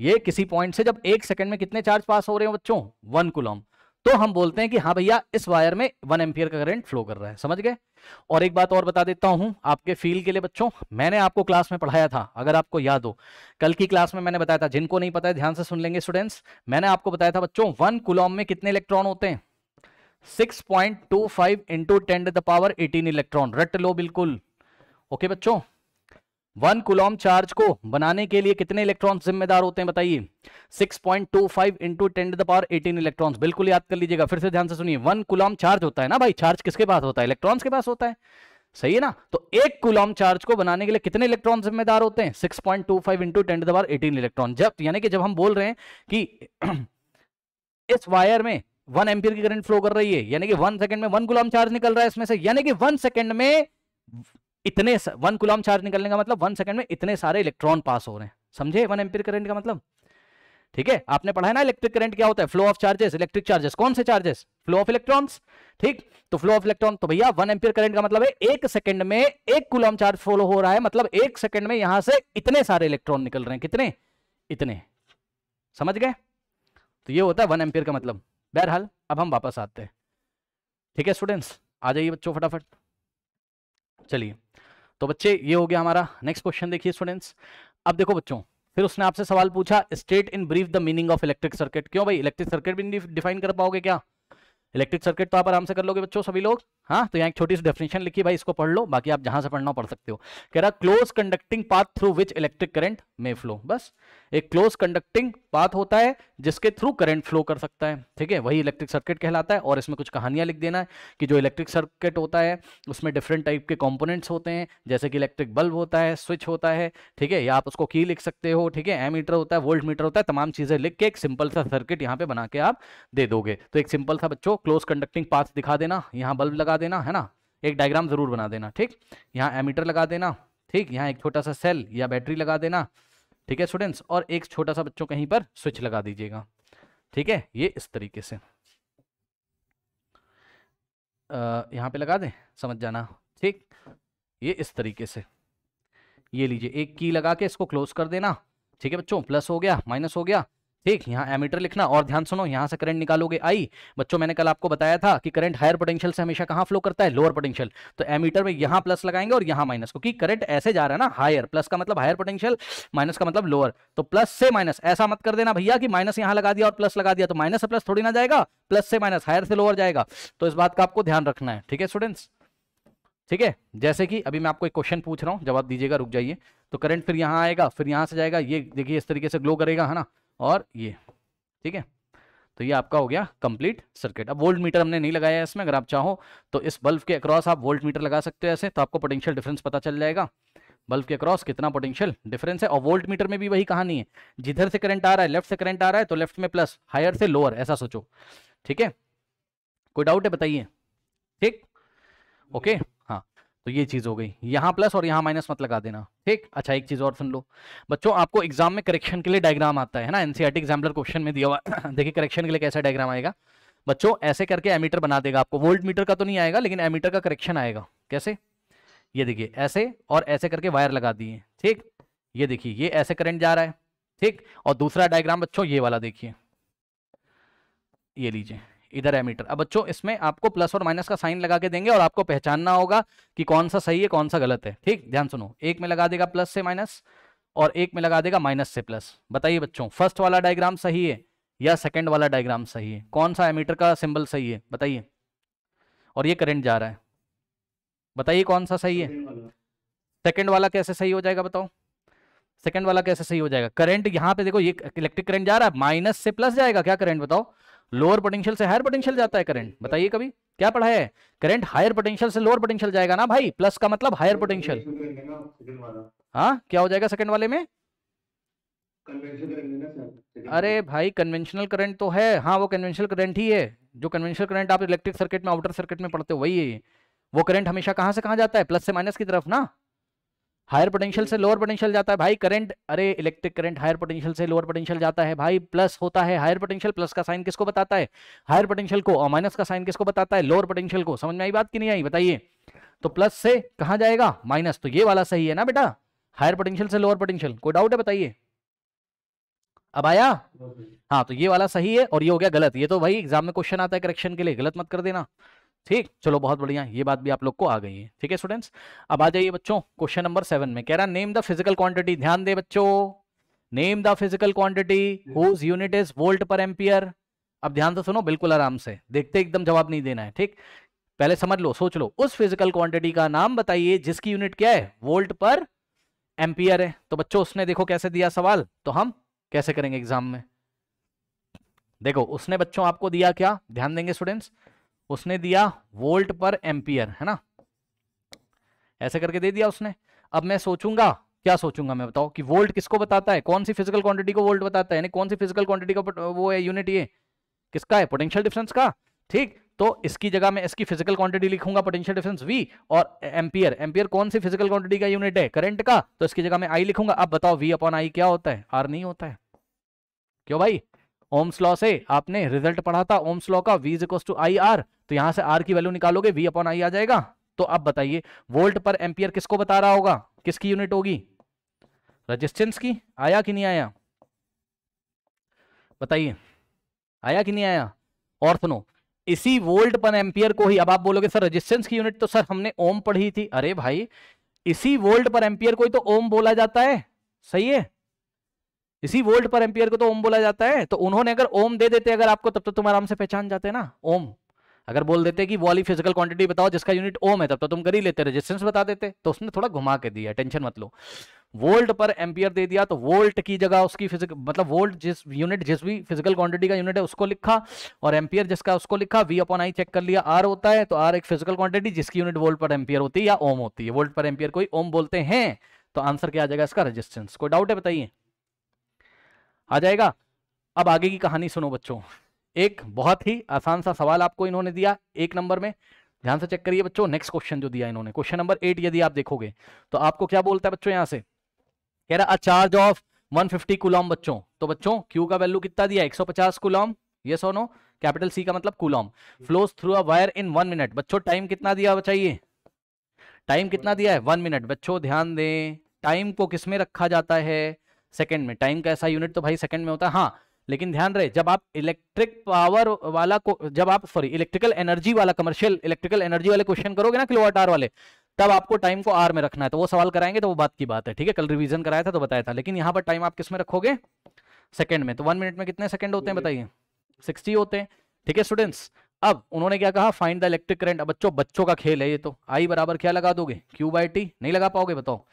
[SPEAKER 1] ये किसी पॉइंट से जब एक सेकंड में कितने चार्ज पास हो रहे हैं बच्चों वन कुलम तो हम बोलते हैं कि हाँ भैया इस वायर में वन एम्पियर का करंट फ्लो कर रहा है समझ गए और एक बात और बता देता हूं आपके फील के लिए बच्चों मैंने आपको क्लास में पढ़ाया था अगर आपको याद हो कल की क्लास में मैंने बताया था जिनको नहीं पता है ध्यान से सुन लेंगे स्टूडेंट्स मैंने आपको बताया था बच्चों वन कुलॉम में कितने इलेक्ट्रॉन होते हैं six point two five into ten the power eighteen electron रट लो बिल्कुल ओके बच्चों वन कुलॉम चार्ज को बनाने के लिए कितने इलेक्ट्रॉन जिम्मेदार होते हैं बताइए 6.25 point two five into ten the power eighteen electron बिल्कुल याद कर लीजिएगा फिर से ध्यान से सुनिए वन कुलॉम चार्ज होता है ना भाई चार्ज किसके पास होता है इलेक्ट्रॉन्स के पास होता है सही है ना तो एक कुलॉम चार्ज को बनाने के लिए कितने इलेक्ट्रॉन जिम्मेदार होते हैं six point two five into ten the power eighteen electron जब यानी कि जब हम बोल रहे हैं कि <clears throat> इस वायर में वन एम्पियर की करंट फ्लो कर रही है यानी कि वन सेकंड में वन गुलाम चार्ज निकल रहा है इसमें से यानी कि वन सेकंड में इतने वन कुलाम चार्ज निकलने का मतलब वन सेकंड में इतने सारे इलेक्ट्रॉन पास हो रहे हैं समझे वन एम्पियर करंट का मतलब ठीक है आपने पढ़ा है ना इलेक्ट्रिक करंट क्या होता है flow of charges electric charges कौन से चार्जेस फ्लो ऑफ इलेक्ट्रॉन्स ठीक तो फ्लो ऑफ इलेक्ट्रॉन तो भैया वन एम्पियर करंट का मतलब है एक सेकंड में एक कुलम चार्ज फ्लो हो रहा है मतलब एक सेकंड में यहां से इतने सारे इलेक्ट्रॉन निकल रहे हैं कितने इतने समझ गए तो ये होता है वन एम्पियर का मतलब बहरहाल अब हम वापस आते हैं ठीक है स्टूडेंट्स आ जाइए बच्चों फटाफट चलिए तो बच्चे ये हो गया हमारा नेक्स्ट क्वेश्चन देखिए स्टूडेंट्स अब देखो बच्चों फिर उसने आपसे सवाल पूछा state in brief the meaning of electric circuit क्यों भाई इलेक्ट्रिक सर्किट भी डिफाइन कर पाओगे क्या इलेक्ट्रिक सर्किट तो आप आराम से कर लोगे बच्चों सभी लोग हाँ तो यहाँ एक छोटी सी डेफिनेशन लिखी भाई इसको पढ़ लो बाकी आप जहां से पढ़ना पढ़ सकते हो कह रहा close conducting path through which electric current में फ्लो बस एक क्लोज कंडक्टिंग पाथ होता है जिसके थ्रू करंट फ्लो कर सकता है ठीक है वही इलेक्ट्रिक सर्किट कहलाता है और इसमें कुछ कहानियां लिख देना है कि जो इलेक्ट्रिक सर्किट होता है उसमें डिफरेंट टाइप के कॉम्पोनेंट्स होते हैं जैसे कि इलेक्ट्रिक बल्ब होता है स्विच होता है ठीक है या आप उसको की लिख सकते हो ठीक है मीटर होता है वोल्ट मीटर होता है तमाम चीज़ें लिख के एक सिंपल सा सर्किट यहाँ पे बना के आप दे दोगे तो एक सिंपल सा बच्चों क्लोज कंडक्टिंग पाथ दिखा देना यहाँ बल्ब लगा लगा देना है ना एक डायग्राम जरूर बना देना ठीक यहाँ एमीटर लगा देना ठीक यहाँ एक छोटा सा सेल या बैटरी लगा देना ठीक है स्टूडेंट्स और एक छोटा सा बच्चों कहीं पर स्विच लगा दीजिएगा ठीक है ये इस तरीके से यहाँ पे लगा दें समझ जाना ठीक ये इस तरीके से ये लीजिए एक की लगा के इसको क्लोज कर देना ठीक है बच्चों प्लस हो गया माइनस हो गया ठीक यहाँ एमीटर लिखना और ध्यान सुनो यहाँ से करंट निकालोगे आई बच्चों मैंने कल आपको बताया था कि करंट हायर पोटेंशियल से हमेशा कहाँ फ्लो करता है लोअर पोटेंशियल तो एमीटर में यहाँ प्लस लगाएंगे और यहाँ माइनस क्योंकि करंट ऐसे जा रहा है ना हायर प्लस का मतलब हायर पोटेंशियल माइनस का मतलब लोअर तो प्लस से माइनस ऐसा मत कर देना भैया कि माइनस यहाँ लगा दिया और प्लस लगा दिया तो माइनस से प्लस थोड़ी ना जाएगा प्लस से माइनस हायर से लोअर जाएगा तो इस बात का आपको ध्यान रखना है ठीक है स्टूडेंट्स ठीक है जैसे कि अभी मैं आपको एक क्वेश्चन पूछ रहा हूँ जवाब दीजिएगा रुक जाइए तो करंट फिर यहाँ आएगा फिर यहाँ से जाएगा ये देखिए इस तरीके से ग्लो करेगा है ना और ये ठीक है तो ये आपका हो गया कंप्लीट सर्किट अब वोल्ट मीटर हमने नहीं लगाया इसमें अगर आप चाहो तो इस बल्ब के अक्रॉस आप वोल्ट मीटर लगा सकते हो ऐसे तो आपको पोटेंशियल डिफरेंस पता चल जाएगा बल्ब के अक्रॉस कितना पोटेंशियल डिफरेंस है और वोल्ट मीटर में भी वही कहानी है जिधर से करंट आ रहा है लेफ्ट से करंट आ रहा है तो लेफ्ट में प्लस हायर से लोअर ऐसा सोचो ठीक है कोई डाउट है बताइए ठीक ओके हाँ तो ये चीज़ हो गई यहाँ प्लस और यहाँ माइनस मत लगा देना ठीक अच्छा एक चीज़ और सुन लो बच्चों आपको एग्जाम में करेक्शन के लिए डायग्राम आता है ना एनसीआरटी एग्जाम्पलर क्वेश्चन में दिया हुआ <coughs> देखिए करेक्शन के लिए कैसा डायग्राम आएगा बच्चों ऐसे करके एमीटर बना देगा आपको वोल्ट मीटर का तो नहीं आएगा लेकिन एमीटर का करेक्शन आएगा कैसे ये देखिए ऐसे और ऐसे करके वायर लगा दिए ठीक ये देखिए ये ऐसे करंट जा रहा है ठीक और दूसरा डायग्राम बच्चों ये वाला देखिए ये लीजिए इधर है मीटर अब बच्चों इसमें आपको प्लस और माइनस का साइन लगा के देंगे और आपको पहचानना होगा कि कौन सा सही है कौन सा गलत है ठीक ध्यान सुनो एक में लगा देगा प्लस से माइनस और एक में लगा देगा माइनस से प्लस बताइए बच्चों फर्स्ट वाला डायग्राम सही है या सेकेंड वाला डायग्राम सही है कौन सा एमीटर का सिंबल सही है बताइए और ये करंट जा रहा है बताइए कौन सा सही है सेकेंड वाला कैसे सही हो जाएगा बताओ सेकेंड वाला कैसे सही हो जाएगा करंट यहाँ पे देखो ये इलेक्ट्रिक करंट जा रहा है माइनस से प्लस जाएगा क्या करंट बताओ लोअर पोटेंशियल से हायर पोटेंशियल जाता है करंट बताइए कभी क्या पढ़ा है करंट हायर पोटेंशियल से लोअर पोटेंशियल जाएगा ना भाई प्लस का मतलब हायर तो पोटेंशियल हाँ क्या हो जाएगा सेकंड वाले में अरे भाई कन्वेंशनल करंट तो है हाँ वो कन्वेंशनल करंट ही है जो कन्वेंशनल करंट आप इलेक्ट्रिक सर्किट में आउटर सर्किट में पढ़ते हो वही है वो करंट हमेशा कहाँ से कहाँ जाता है प्लस से माइनस की तरफ ना हायर पोटेंशियल से लोअर पोटेंशियल जाता है भाई करंट अरे इलेक्ट्रिक करंट हायर पोटेंशियल से लोअर पोटेंशियल जाता है भाई प्लस होता है हायर पोटेंशियल प्लस का साइन किसको बताता है हायर पोटेंशियल को और माइनस का साइन किसको बताता है लोअर पोटेंशियल को समझ में आई बात की नहीं आई बताइए तो प्लस से कहा जाएगा माइनस तो ये वाला सही है ना बेटा हायर पोटेंशियल से लोअर पोटेंशियल कोई डाउट है बताइए अब आया हाँ, हाँ तो ये वाला सही है और ये हो गया गलत ये तो भाई एग्जाम में क्वेश्चन आता है करेक्शन के लिए गलत मत कर देना ठीक चलो बहुत बढ़िया ये बात भी आप लोग को आ गई है ठीक है स्टूडेंट्स अब आ जाइए बच्चों क्वेश्चन नंबर सेवन में कह रहा नेम द फिजिकल क्वांटिटी ध्यान दे बच्चों name the physical quantity whose unit is volt per ampere अब ध्यान से सुनो बिल्कुल आराम से देखते एकदम जवाब नहीं देना है ठीक पहले समझ लो सोच लो उस फिजिकल क्वांटिटी का नाम बताइए जिसकी यूनिट क्या है वोल्ट पर एम्पियर है तो बच्चों उसने देखो कैसे दिया सवाल तो हम कैसे करेंगे एग्जाम में देखो उसने बच्चों आपको दिया क्या ध्यान देंगे स्टूडेंट्स उसने दिया वोल्ट पर एम्पियर है ना ऐसे करके दे दिया उसने अब मैं सोचूंगा क्या सोचूंगा मैं बताओ कि वोल्ट किसको बताता है कौन सी फिजिकल क्वांटिटी को वोल्ट बताता है कौन सी फिजिकल क्वांटिटी का वो है यूनिट ये किसका है पोटेंशियल डिफरेंस का ठीक तो इसकी जगह मैं इसकी फिजिकल क्वांटिटी लिखूंगा पोटेंशियल डिफरेंस वी और एम्पियर एम्पियर कौन सी फिजिकल क्वांटिटी का यूनिट है करंट का तो इसकी जगह मैं आई लिखूंगा अब बताओ वी अपॉन आई क्या होता है आर नहीं होता है क्यों भाई ओम्स लॉ से आपने रिजल्ट पढ़ा था ओम्स लॉ का वीज टू आई आर तो यहां से आर की वैल्यू निकालोगे वी अपॉन आई आ जाएगा तो अब बताइए वोल्ट पर एम्पियर किसको बता रहा होगा किसकी यूनिट होगी रजिस्टेंस की आया कि नहीं आया बताइए आया कि नहीं आया और सुनो इसी वोल्ट पर एम्पियर को ही अब आप बोलोगे सर रजिस्टेंस की यूनिट तो सर हमने ओम पढ़ी थी अरे भाई इसी वोल्ट पर एम्पियर को ही तो ओम बोला जाता है सही है इसी वोल्ट पर एम्पियर को तो ओम बोला जाता है तो उन्होंने अगर ओम दे देते अगर आपको तब तो तुम आराम से पहचान जाते ना ओम अगर बोल देते कि वाली फिजिकल क्वांटिटी बताओ जिसका यूनिट ओम है तब तो तुम कर ही लेते रेजिस्टेंस बता देते तो उसने थोड़ा घुमा के दिया टेंशन मत लो वोल्ट पर एम्पियर दे दिया तो वोल्ट की जगह उसकी फिजिकल मतलब वोल्ट जिस यूनिट जिस भी फिजिकल क्वांटिटी का यूनिट है उसको लिखा और एम्पियर जिसका उसको लिखा वी अपॉन आई चेक कर लिया आर होता है तो आर एक फिजिकल क्वांटिटी जिसकी यूनिट वोल्ट पर एम्पियर होती है या ओम होती है वोल्ट पर एम्पियर कोई ओम बोलते हैं तो आंसर क्या आ जाएगा इसका रेजिस्टेंस कोई डाउट है बताइए आ जाएगा अब आगे की कहानी सुनो बच्चों एक बहुत ही आसान सा सवाल आपको इन्होंने दिया एक नंबर में ध्यान से चेक करिए बच्चों नेक्स्ट क्वेश्चन जो दिया इन्होंने क्वेश्चन नंबर एट यदि आप देखोगे तो आपको क्या बोलता है बच्चों यहाँ से कह रहा है चार्ज ऑफ 150 कुलॉम बच्चों तो बच्चों क्यू का वैल्यू कितना दिया 150 कुलॉम ये सो नो कैपिटल सी का मतलब coulomb flows through a wire in one minute बच्चों टाइम कितना दिया बचाइए टाइम कितना दिया है वन मिनट बच्चों ध्यान दें टाइम को किसमें रखा जाता है सेकंड में टाइम का ऐसा यूनिट तो भाई सेकंड में होता है हाँ लेकिन ध्यान रहे जब आप इलेक्ट्रिक पावर वाला को जब आप सॉरी इलेक्ट्रिकल एनर्जी वाला कमर्शियल इलेक्ट्रिकल एनर्जी वाले क्वेश्चन करोगे ना किलोवाट आर वाले तब आपको टाइम को आर में रखना है तो वो सवाल कराएंगे तो वो बात की बात है ठीक है कल रिवीजन कराया था तो बताया था लेकिन यहाँ पर टाइम आप किस में रखोगे सेकंड में तो वन मिनट में कितने सेकंड होते हैं बताइए सिक्सटी होते हैं ठीक है स्टूडेंट्स अब उन्होंने क्या कहा फाइंड द इलेक्ट्रिक करंट बच्चों बच्चों का खेल है ये तो आई बराबर क्या लगा दोगे क्यू बाई टी नहीं लगा पाओगे बताओ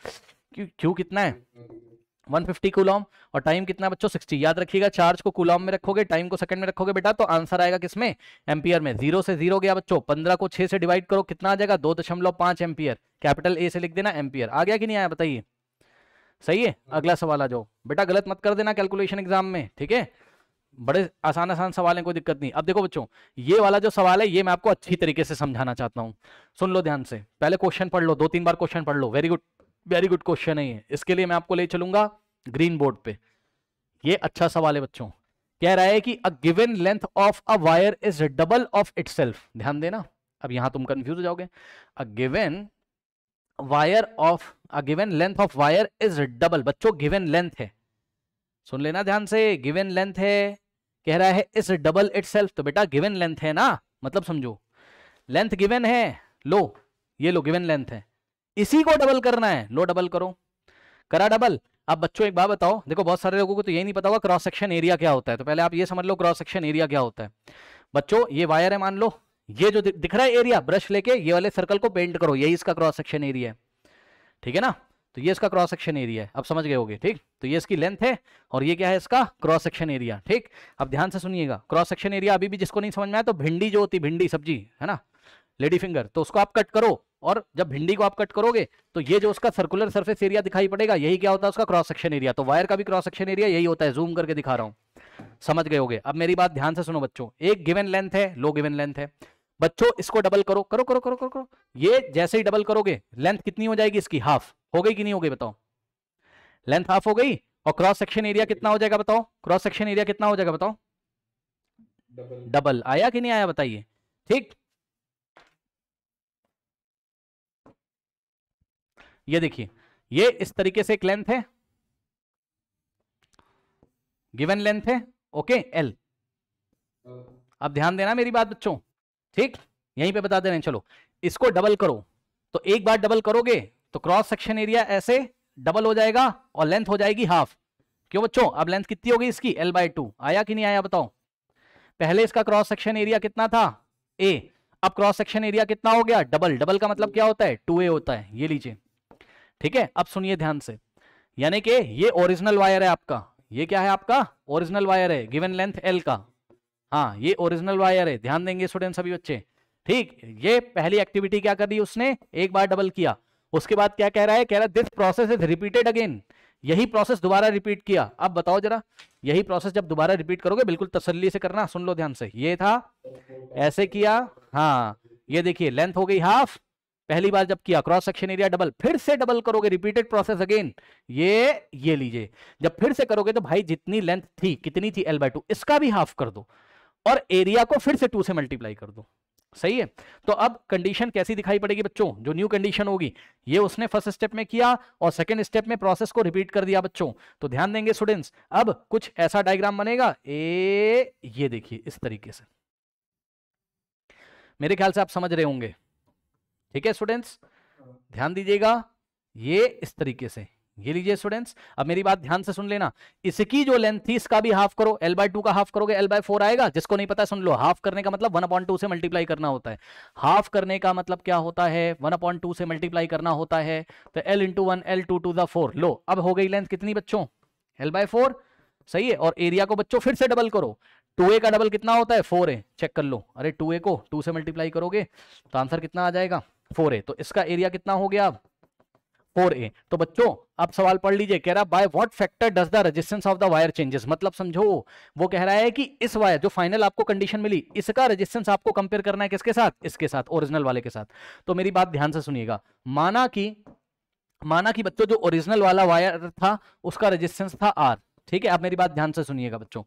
[SPEAKER 1] क्यू क्यू कितना है 150 कूलॉम और टाइम कितना बच्चों 60 याद रखिएगा चार्ज को कुलॉम में रखोगे टाइम को सेकंड में रखोगे बेटा तो आंसर आएगा किसमें एम्पियर में जीरो से जीरो गया बच्चों 15 को 6 से डिवाइड करो कितना आ जाएगा दो दशमलव पांच एम्पियर कैपिटल ए से लिख देना एम्पियर आ गया कि नहीं आया बताइए सही है हाँ। अगला सवाल आ जाओ बेटा गलत मत कर देना कैलकुलेशन एग्जाम में ठीक है बड़े आसान आसान सवाल है कोई दिक्कत नहीं अब देखो बच्चों ये वाला जो सवाल है ये मैं आपको अच्छी तरीके से समझाना चाहता हूँ सुन लो ध्यान से पहले क्वेश्चन पढ़ लो दो तीन बार क्वेश्चन पढ़ लो very good very good question है ये इसके लिए मैं आपको ले चलूंगा ग्रीन बोर्ड पे ये अच्छा सवाल है बच्चों कह रहा है कि a given length of a wire is double of it ध्यान देना अब यहां तुम कंफ्यूज हो जाओगे a given wire of a given length of wire is double बच्चों गिवन लेंथ है सुन लेना ध्यान से गिवन लेंथ है कह रहा है इज डबल इट तो बेटा गिवन लेंथ है ना मतलब समझो लेंथ गिवन है लो ये लो गिवन लेंथ है इसी को डबल करना है लो डबल करो करा डबल अब बच्चों एक बात बताओ देखो बहुत सारे लोगों को तो यही नहीं पता होगा क्रॉस सेक्शन एरिया क्या होता है तो पहले आप ये समझ लो क्रॉस सेक्शन एरिया क्या होता है बच्चों ये वायर है मान लो ये जो दिख रहा है एरिया ब्रश लेके ये वाले सर्कल को पेंट करो यही इसका क्रॉस सेक्शन एरिया है ठीक है ना तो ये इसका क्रॉस सेक्शन एरिया है अब समझ गए होगे ठीक तो ये इसकी लेंथ है और ये क्या है इसका क्रॉस सेक्शन एरिया ठीक अब ध्यान से सुनिएगा क्रॉस सेक्शन एरिया अभी भी जिसको नहीं समझ में आया तो भिंडी जो होती भिंडी सब्जी है ना लेडी फिंगर तो उसको आप कट करो और जब भिंडी को आप कट करोगे तो ये जो उसका सर्कुलर सरफेस एरिया दिखाई पड़ेगा यही क्या होता है उसका क्रॉस सेक्शन एरिया तो वायर का भी क्रॉस सेक्शन एरिया यही होता है जूम करके दिखा रहा हूं समझ गए होगे अब मेरी बात ध्यान से सुनो बच्चों एक गिवन लेंथ है लो गिवन लेंथ है बच्चों इसको डबल करो करो करो करो करो करो ये जैसे ही डबल करोगे लेंथ कितनी हो जाएगी इसकी हाफ हो गई कि नहीं हो गई बताओ लेंथ हाफ हो गई और क्रॉस सेक्शन एरिया कितना हो जाएगा बताओ क्रॉस सेक्शन एरिया कितना हो जाएगा बताओ डबल आया कि नहीं आया बताइए ठीक ये देखिए ये इस तरीके से एक लेंथ है गिवन लेंथ है ओके एल अब ध्यान देना मेरी बात बच्चों ठीक यहीं पे बता दे रहे हैं चलो इसको डबल करो तो एक बार डबल करोगे तो क्रॉस सेक्शन एरिया ऐसे डबल हो जाएगा और लेंथ हो जाएगी हाफ क्यों बच्चों अब लेंथ कितनी होगी इसकी एल बाय टू आया कि नहीं आया बताओ पहले इसका क्रॉस सेक्शन एरिया कितना था ए अब क्रॉस सेक्शन एरिया कितना हो गया डबल डबल का मतलब क्या होता है टू ए होता है ये लीजिए ठीक है अब सुनिए ध्यान से यानी कि ये ओरिजिनल वायर है आपका ये क्या है आपका ओरिजिनल वायर है गिवन लेंथ एल का हाँ ये ओरिजिनल वायर है ध्यान देंगे स्टूडेंट सभी बच्चे ठीक ये पहली एक्टिविटी क्या कर दी उसने एक बार डबल किया उसके बाद क्या कह रहा है कह रहा है this process is repeated again यही प्रोसेस दोबारा रिपीट किया अब बताओ जरा यही प्रोसेस जब दोबारा रिपीट करोगे बिल्कुल तसल्ली से करना सुन लो ध्यान से ये था ऐसे किया हाँ ये देखिए लेंथ हो गई हाफ पहली बार जब किया क्रॉस सेक्शन एरिया डबल फिर से डबल करोगे रिपीटेड प्रोसेस अगेन ये ये लीजिए जब फिर से करोगे तो भाई जितनी लेंथ थी कितनी थी एल बाय टू इसका भी हाफ कर दो और एरिया को फिर से टू से मल्टीप्लाई कर दो सही है तो अब कंडीशन कैसी दिखाई पड़ेगी बच्चों जो न्यू कंडीशन होगी ये उसने फर्स्ट स्टेप में किया और सेकंड स्टेप में प्रोसेस को रिपीट कर दिया बच्चों तो ध्यान देंगे स्टूडेंट्स अब कुछ ऐसा डायग्राम बनेगा ए ये देखिए इस तरीके से मेरे ख्याल से आप समझ रहे होंगे ठीक है स्टूडेंट्स ध्यान दीजिएगा ये इस तरीके से ये लीजिए स्टूडेंट्स अब मेरी बात ध्यान से सुन लेना इसकी जो लेंथ थी इसका भी हाफ करो एल बाय टू का हाफ करोगे एल बाय फोर आएगा जिसको नहीं पता सुन लो हाफ करने का मतलब वन अपॉइंट टू से मल्टीप्लाई करना होता है हाफ करने का मतलब क्या होता है वन अपॉइंट टू से मल्टीप्लाई करना होता है तो L into one L two two the four लो अब हो गई लेंथ कितनी बच्चों एल बाय फोर सही है और एरिया को बच्चों फिर से डबल करो टू ए का डबल कितना होता है फोर ए चेक कर लो अरे टू ए को टू से मल्टीप्लाई करोगे तो आंसर कितना आ जाएगा फोर ए तो इसका एरिया कितना हो गया अब फोर ए तो बच्चों आप सवाल पढ़ लीजिए कह रहा by what factor does the resistance of the wire changes मतलब समझो वो कह रहा है कि इस वायर जो फाइनल आपको कंडीशन मिली इसका रेजिस्टेंस आपको कंपेयर करना है किसके साथ इसके साथ ओरिजिनल वाले के साथ तो मेरी बात ध्यान से सुनिएगा माना कि माना कि बच्चों जो ओरिजिनल वाला वायर था उसका रेजिस्टेंस था आर ठीक है आप मेरी बात ध्यान से सुनिएगा बच्चों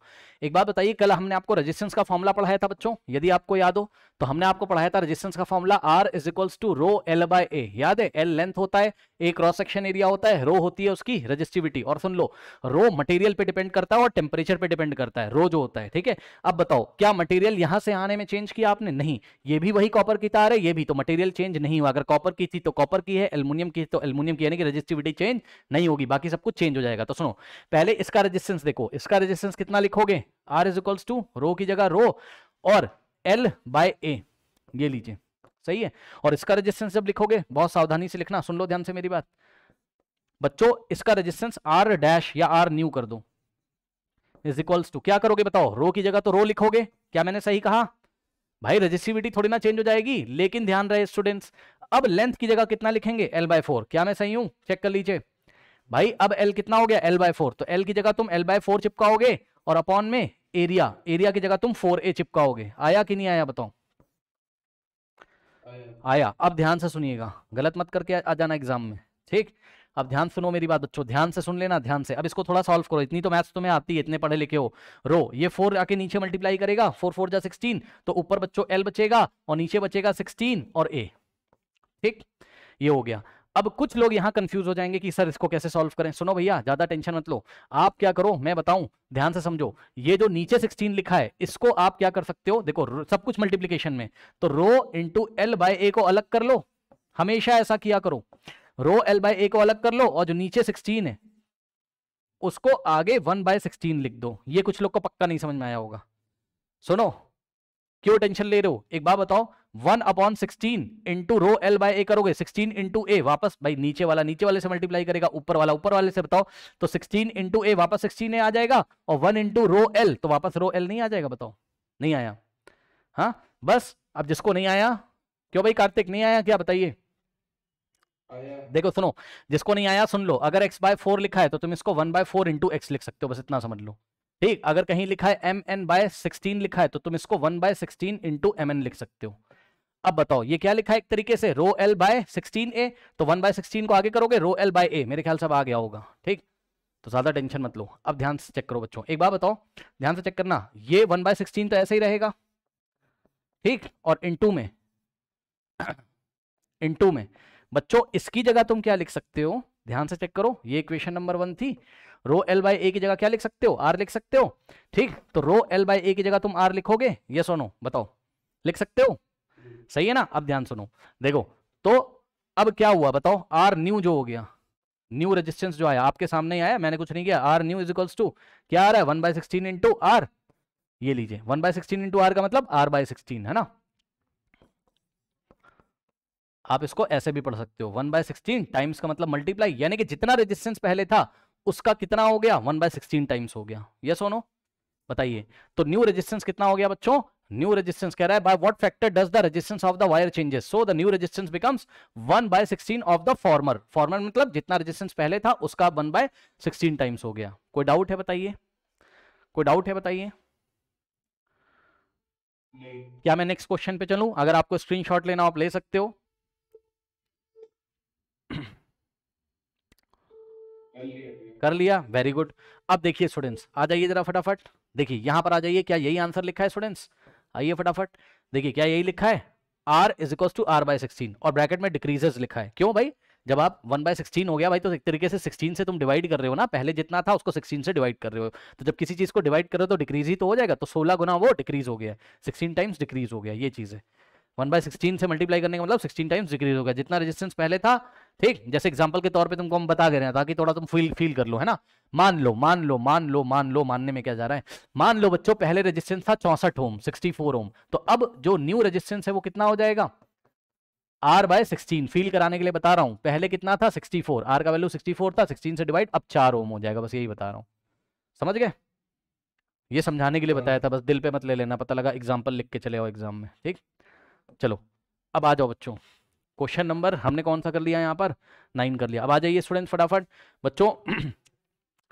[SPEAKER 1] एक बात बताइए कल हमने आपको रजिस्टेंस का फॉर्मुला पढ़ाया था बच्चों यदि आपको याद हो तो हमने आपको पढ़ाया था रेजिस्टेंस का formula R is equals to rho L by A याद है एल लेंथ होता है ए क्रॉस सेक्शन एरिया होता है रो होती है उसकी रजिस्टिविटी और सुन लो रो मटेरियल पर डिपेंड करता है और टेम्परेचर पर डिपेंड करता है रो जो होता है ठीक है अब बताओ क्या मटेरियल यहां से आने में चेंज किया आपने नहीं ये भी वही कॉपर की तार है ये भी तो मटेरियल चेंज नहीं हुआ अगर कॉपर की थी तो कॉपर की है एल्यूमिनियम की तो एल्यूमिनियम की यानी कि रजिस्टिविटी चेंज नहीं होगी बाकी सब कुछ चेंज हो जाएगा तो सुनो पहले इसका रेजिस्टेंस देखो इसका रेजिस्टेंस कितना लिखोगे R is equals to rho की जगह रो और एल बाय ए ये लीजिए सही है और इसका रेजिस्टेंस जब लिखोगे बहुत सावधानी से लिखना सुन लो ध्यान से मेरी बात बच्चों इसका रेजिस्टेंस आर डैश या आर न्यू कर दो इज इक्वल्स टू क्या करोगे बताओ रो की जगह तो रो लिखोगे क्या मैंने सही कहा भाई रजिस्टिविटी थोड़ी ना चेंज हो जाएगी लेकिन ध्यान रहे स्टूडेंट्स अब लेंथ की जगह कितना लिखेंगे एल बाय फोर क्या मैं सही हूं चेक कर लीजिए भाई अब एल कितना हो गया एल बाय फोर तो एल की जगह तुम एल बाय फोर चिपकाओगे और अपॉन में एरिया एरिया की जगह तुम फोर ए चिपकाओगे आया कि नहीं आया बताओ आया अब ध्यान से सुनिएगा गलत मत करके आ जाना एग्जाम में ठीक अब ध्यान सुनो मेरी बात बच्चों ध्यान से सुन लेना ध्यान से अब इसको थोड़ा सॉल्व करो इतनी तो मैथ्स तुम्हें आती है इतने पढ़े लिखे हो रो ये फोर आके नीचे मल्टीप्लाई करेगा फोर फोर जा सिक्सटीन तो ऊपर बच्चों एल बचेगा और नीचे बचेगा सिक्सटीन और ए ठीक ये हो गया अब कुछ लोग यहां कंफ्यूज हो जाएंगे कि सर इसको कैसे सॉल्व करें सुनो भैया ज्यादा टेंशन मत लो आप क्या करो मैं बताऊं ध्यान से समझो ये जो नीचे 16 लिखा है इसको आप क्या कर सकते हो देखो सब कुछ मल्टीप्लीकेशन में तो rho into L by A को अलग कर लो हमेशा ऐसा किया करो रो एल बाय ए को अलग कर लो और जो नीचे सिक्सटीन है उसको आगे वन बाय लिख दो ये कुछ लोग को पक्का नहीं समझ में आया होगा सुनो क्यों टेंशन ले रहे हो एक बात बताओ one upon sixteen into rho L by A करोगे सिक्सटीन इंटू ए वापस भाई नीचे वाला नीचे वाले से मल्टीप्लाई करेगा ऊपर वाला ऊपर वाले से बताओ तो सिक्सटीन इंटू ए वापस सिक्सटीन ए आ जाएगा और वन इंटू रो एल तो वापस रो एल नहीं आ जाएगा बताओ नहीं आया हाँ बस अब जिसको नहीं आया क्यों भाई कार्तिक नहीं आया क्या बताइए देखो सुनो जिसको नहीं आया सुन लो अगर एक्स बाय फोर लिखा है तो तुम इसको one by four into X लिख सकते हो बस इतना समझ लो ठीक अगर कहीं लिखा है एम एन बाय सिक्सटीन लिखा है तो तुम इसको one by sixteen into M N लिख सकते हो अब बताओ ये क्या लिखा है एक तरीके से rho L by sixteen A तो वन बाय सिक्सटीन को आगे करोगे रो एल बाय ए मेरे ख्याल से आ गया होगा ठीक तो ज्यादा टेंशन मत लो अब ध्यान से चेक करो बच्चों एक बार बताओ ध्यान से चेक करना ये वन बाय सिक्सटीन तो ऐसे ही रहेगा ठीक और इंटू में इंटू <clears throat> में बच्चों इसकी जगह तुम क्या लिख सकते हो ध्यान से चेक करो ये इक्वेशन नंबर वन थी रो एल बाई ए की जगह क्या लिख सकते हो आर लिख सकते हो ठीक तो रो एल बाई ए की जगह तुम आर लिखोगे ये सुनो बताओ लिख सकते हो सही है ना अब ध्यान सुनो देखो तो अब क्या हुआ बताओ आर न्यू जो हो गया न्यू रेजिस्टेंस जो आया आपके सामने ही आया मैंने कुछ नहीं किया R new is equals to क्या आ रहा है one by sixteen into R ये लीजिए one by sixteen into R का मतलब आर बाय सिक्सटीन है ना आप इसको ऐसे भी पढ़ सकते हो वन बाय सिक्सटीन टाइम्स का मतलब मल्टीप्लाई यानी कि जितना रेजिस्टेंस पहले था उसका कितना हो गया वन बाय सिक्सटीन टाइम्स हो गया यस yes नो बताइए तो न्यू रेजिस्टेंस कितना हो गया बच्चों न्यू रेजिस्टेंस कह रहा है by what factor does the resistance of the wire changes so the new resistance becomes one by sixteen of the former former मतलब जितना रेजिस्टेंस पहले था उसका वन बाय सिक्सटीन टाइम्स हो गया कोई डाउट है बताइए कोई डाउट है बताइए क्या मैं नेक्स्ट क्वेश्चन पे चलू अगर आपको स्क्रीनशॉट लेना आप ले सकते हो कर लिया वेरी गुड अब देखिए स्टूडेंट्स आ जाइए जरा फटाफट देखिए यहां पर आ जाइए क्या यही आंसर लिखा है स्टूडेंट्स आइए फटाफट देखिए क्या यही लिखा है R is equal to R by sixteen और ब्रैकेट में डिक्रीजेस लिखा है क्यों भाई जब आप वन बाय सिक्सटीन हो गया भाई तो एक तरीके से सिक्सटीन से तुम डिवाइड कर रहे हो ना पहले जितना था उसको सिक्सटीन से डिवाइड कर रहे हो तो जब किसी चीज़ को डिवाइड करो तो डिक्रीज ही तो हो जाएगा तो सोलह गुना वो डिक्रीज हो गया सिक्सटीन टाइम्स डिक्रीज हो गया ये चीज़ है वन बाय सिक्सटीन से मल्टीप्लाई करने का मतलब सिक्सटीन टाइम्स डिक्रीज हो गया जितना रेजिस्टेंस पहले था ठीक जैसे एग्जाम्पल के तौर पर तुमको हम बता दे रहे हैं ताकि थोड़ा तुम फील फील कर लो है ना मान लो मान लो मान लो मान लो मानने में क्या जा रहा है मान लो बच्चों पहले रेजिस्टेंस था चौसठ ओम सिक्सटी फोर ओम तो अब जो न्यू रेजिस्टेंस है वो कितना हो जाएगा आर बाय सिक्सटीन फील कराने के लिए बता रहा हूं पहले कितना था सिक्सटी फोर आर का वैल्यू सिक्सटी फोर था सिक्सटीन से डिवाइड अब चार ओम हो जाएगा बस यही बता रहा हूँ समझ गए ये समझाने के लिए बताया था बस दिल पे मत ले लेना पता लगा एग्जाम्पल लिख के चले आओ एग्जाम में ठीक चलो अब आ जाओ बच्चों क्वेश्चन नंबर हमने कौन सा कर लिया यहाँ पर नाइन कर लिया अब आ जाइए स्टूडेंट फटाफट बच्चों <clears throat>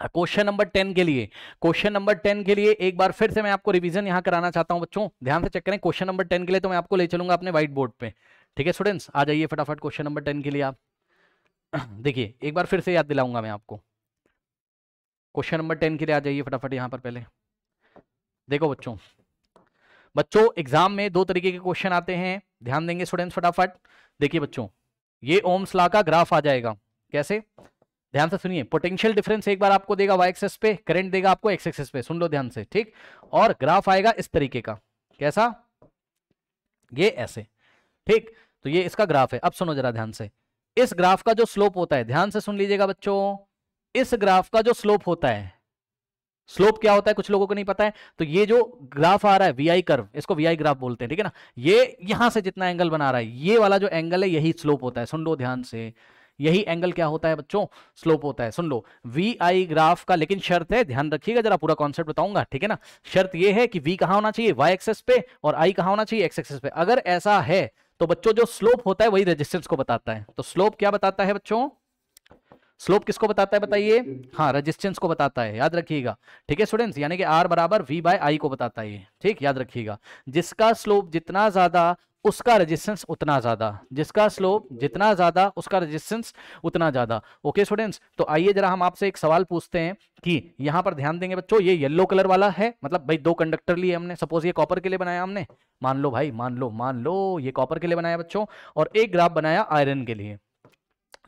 [SPEAKER 1] क्वेश्चन नंबर टेन के लिए क्वेश्चन नंबर टेन के लिए एक बार फिर से मैं आपको रिवीजन यहाँ कराना चाहता हूँ बच्चों ध्यान से चेक करें क्वेश्चन नंबर टेन के लिए तो मैं आपको ले चलूंगा अपने व्हाइट बोर्ड पे ठीक है स्टूडेंट्स आ जाइए फटाफट क्वेश्चन नंबर टेन के लिए आप <clears throat> देखिए एक बार फिर से याद दिलाऊंगा मैं आपको क्वेश्चन नंबर टेन के लिए आ जाइए फटाफट यहाँ पर पहले देखो बच्चों बच्चों एग्जाम में दो तरीके के क्वेश्चन आते हैं ध्यान देंगे स्टूडेंट्स फटाफट देखिए बच्चों ये ओम्स लॉ का ग्राफ आ जाएगा कैसे ध्यान से सुनिए पोटेंशियल डिफरेंस एक बार आपको देगा वाई एक्सेस पे करंट देगा आपको एक्स एक्सेस पे सुन लो ध्यान से ठीक और ग्राफ आएगा इस तरीके का कैसा ये ऐसे ठीक तो ये इसका ग्राफ है अब सुनो जरा ध्यान से इस ग्राफ का जो स्लोप होता है ध्यान से सुन लीजिएगा बच्चों इस ग्राफ का जो स्लोप होता है स्लोप क्या होता है कुछ लोगों को नहीं पता है तो ये जो ग्राफ आ रहा है वीआई कर्व इसको वीआई ग्राफ बोलते हैं ठीक है ना ये यहां से जितना एंगल बना रहा है ये वाला जो एंगल है यही स्लोप होता है सुन लो ध्यान से यही एंगल क्या होता है बच्चों स्लोप होता है सुन लो वी आई ग्राफ का लेकिन शर्त है ध्यान रखिएगा जरा पूरा कॉन्सेप्ट बताऊंगा ठीक है ना शर्त यह है कि वी कहा होना चाहिए वाई एक्सेस पे और आई कहा होना चाहिए एक्स एक्सेस पे अगर ऐसा है तो बच्चों जो स्लोप होता है वही रेजिस्टेंस को बताता है तो स्लोप क्या बताता है बच्चों स्लोप किसको बताता है बताइए हाँ रजिस्टेंस को बताता है याद रखिएगा ठीक है स्टूडेंट्स यानी कि आर बराबर वी बाय आई को बताता है ठीक याद रखिएगा जिसका स्लोप जितना ज्यादा उसका रेजिस्टेंस उतना ज़्यादा जिसका स्लोप जितना ज़्यादा उसका रेजिस्टेंस उतना ज़्यादा ओके स्टूडेंट्स तो आइए जरा हम आपसे एक सवाल पूछते हैं कि यहाँ पर ध्यान देंगे बच्चों ये येलो कलर वाला है मतलब भाई दो कंडक्टर लिए हमने सपोज ये कॉपर के लिए बनाया हमने मान लो भाई मान लो मान लो ये कॉपर के लिए बनाया बच्चों और एक ग्राफ बनाया आयरन के लिए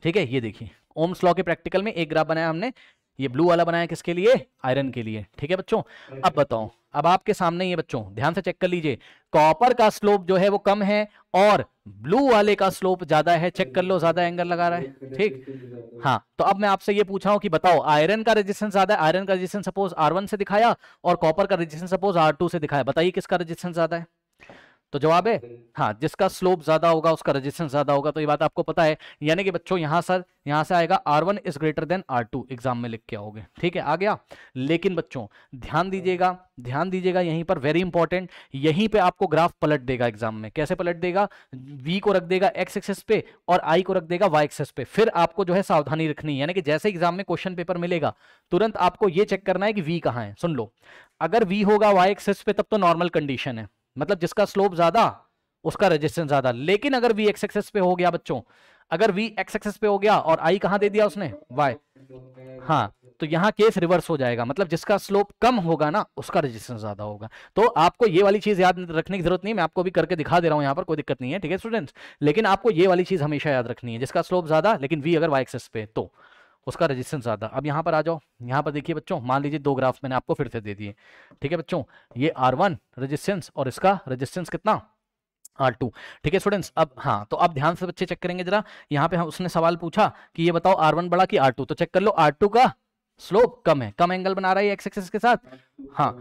[SPEAKER 1] ठीक है ये देखिए ओम्स लॉ के प्रैक्टिकल में एक ग्राफ बनाया हमने ये ब्लू वाला बनाया किसके लिए आयरन के लिए ठीक है बच्चों अब बताओ अब आपके सामने ये बच्चों ध्यान से चेक कर लीजिए कॉपर का स्लोप जो है वो कम है और ब्लू वाले का स्लोप ज्यादा है चेक कर लो ज्यादा एंगल लगा रहा है ठीक हाँ तो अब मैं आपसे ये पूछ रहा हूं कि बताओ आयरन का रेजिस्टेंस ज्यादा है आयरन का रेजिस्टेंस सपोज आर से दिखाया और कॉपर का रेजिस्टेंस सपोज आर से दिखाया बताइए किसका रेजिस्टेंस ज्यादा है तो जवाब है हाँ जिसका स्लोप ज्यादा होगा उसका रजिस्टेंस ज्यादा होगा तो ये बात आपको पता है यानी कि बच्चों यहां सर यहां से आएगा R one is greater than R two exam में लिख के आओगे ठीक है आ गया लेकिन बच्चों ध्यान दीजिएगा ध्यान दीजिएगा यहीं पर वेरी इंपॉर्टेंट यहीं पे आपको ग्राफ पलट देगा एग्जाम में कैसे पलट देगा वी को रख देगा एक्स एक्सेस पे और आई को रख देगा वाई एक्सेस पे फिर आपको जो है सावधानी रखनी है यानी कि जैसे एग्जाम में क्वेश्चन पेपर मिलेगा तुरंत आपको यह चेक करना है कि वी कहाँ है सुन लो अगर वी होगा वाई एक्सेस पे तब तो नॉर्मल कंडीशन है मतलब जिसका स्लोप ज्यादा उसका रेजिस्टेंस ज्यादा लेकिन अगर वी एक्स एक्सेस पे हो गया बच्चों अगर वी एक्स एक्सेस पे हो गया और आई कहां दे दिया उसने वाई हाँ तो यहाँ केस रिवर्स हो जाएगा मतलब जिसका स्लोप कम होगा ना उसका रेजिस्टेंस ज्यादा होगा तो आपको ये वाली चीज याद रखने की जरूरत नहीं मैं आपको भी करके दिखा दे रहा हूँ यहाँ पर कोई दिक्कत नहीं है ठीक है स्टूडेंट्स लेकिन आपको ये वाली चीज हमेशा याद रखनी है जिसका स्लोप ज्यादा लेकिन वी अगर वाई एक्सेस पे तो उसका रजिस्टेंस ज़्यादा अब यहाँ पर आ जाओ यहाँ पर देखिए बच्चों मान लीजिए दो ग्राफ मैंने आपको फिर से दे दिए ठीक है बच्चों ये आर वन रजिस्टेंस और इसका रजिस्टेंस कितना आर टू ठीक है स्टूडेंट्स अब हाँ तो अब ध्यान से बच्चे चेक करेंगे जरा यहाँ पे हम उसने सवाल पूछा कि ये बताओ आर वन बड़ा कि आर टू तो चेक कर लो आर टू का स्लोप कम है कम एंगल बना रहा है एक्स एक्सेस के साथ हाँ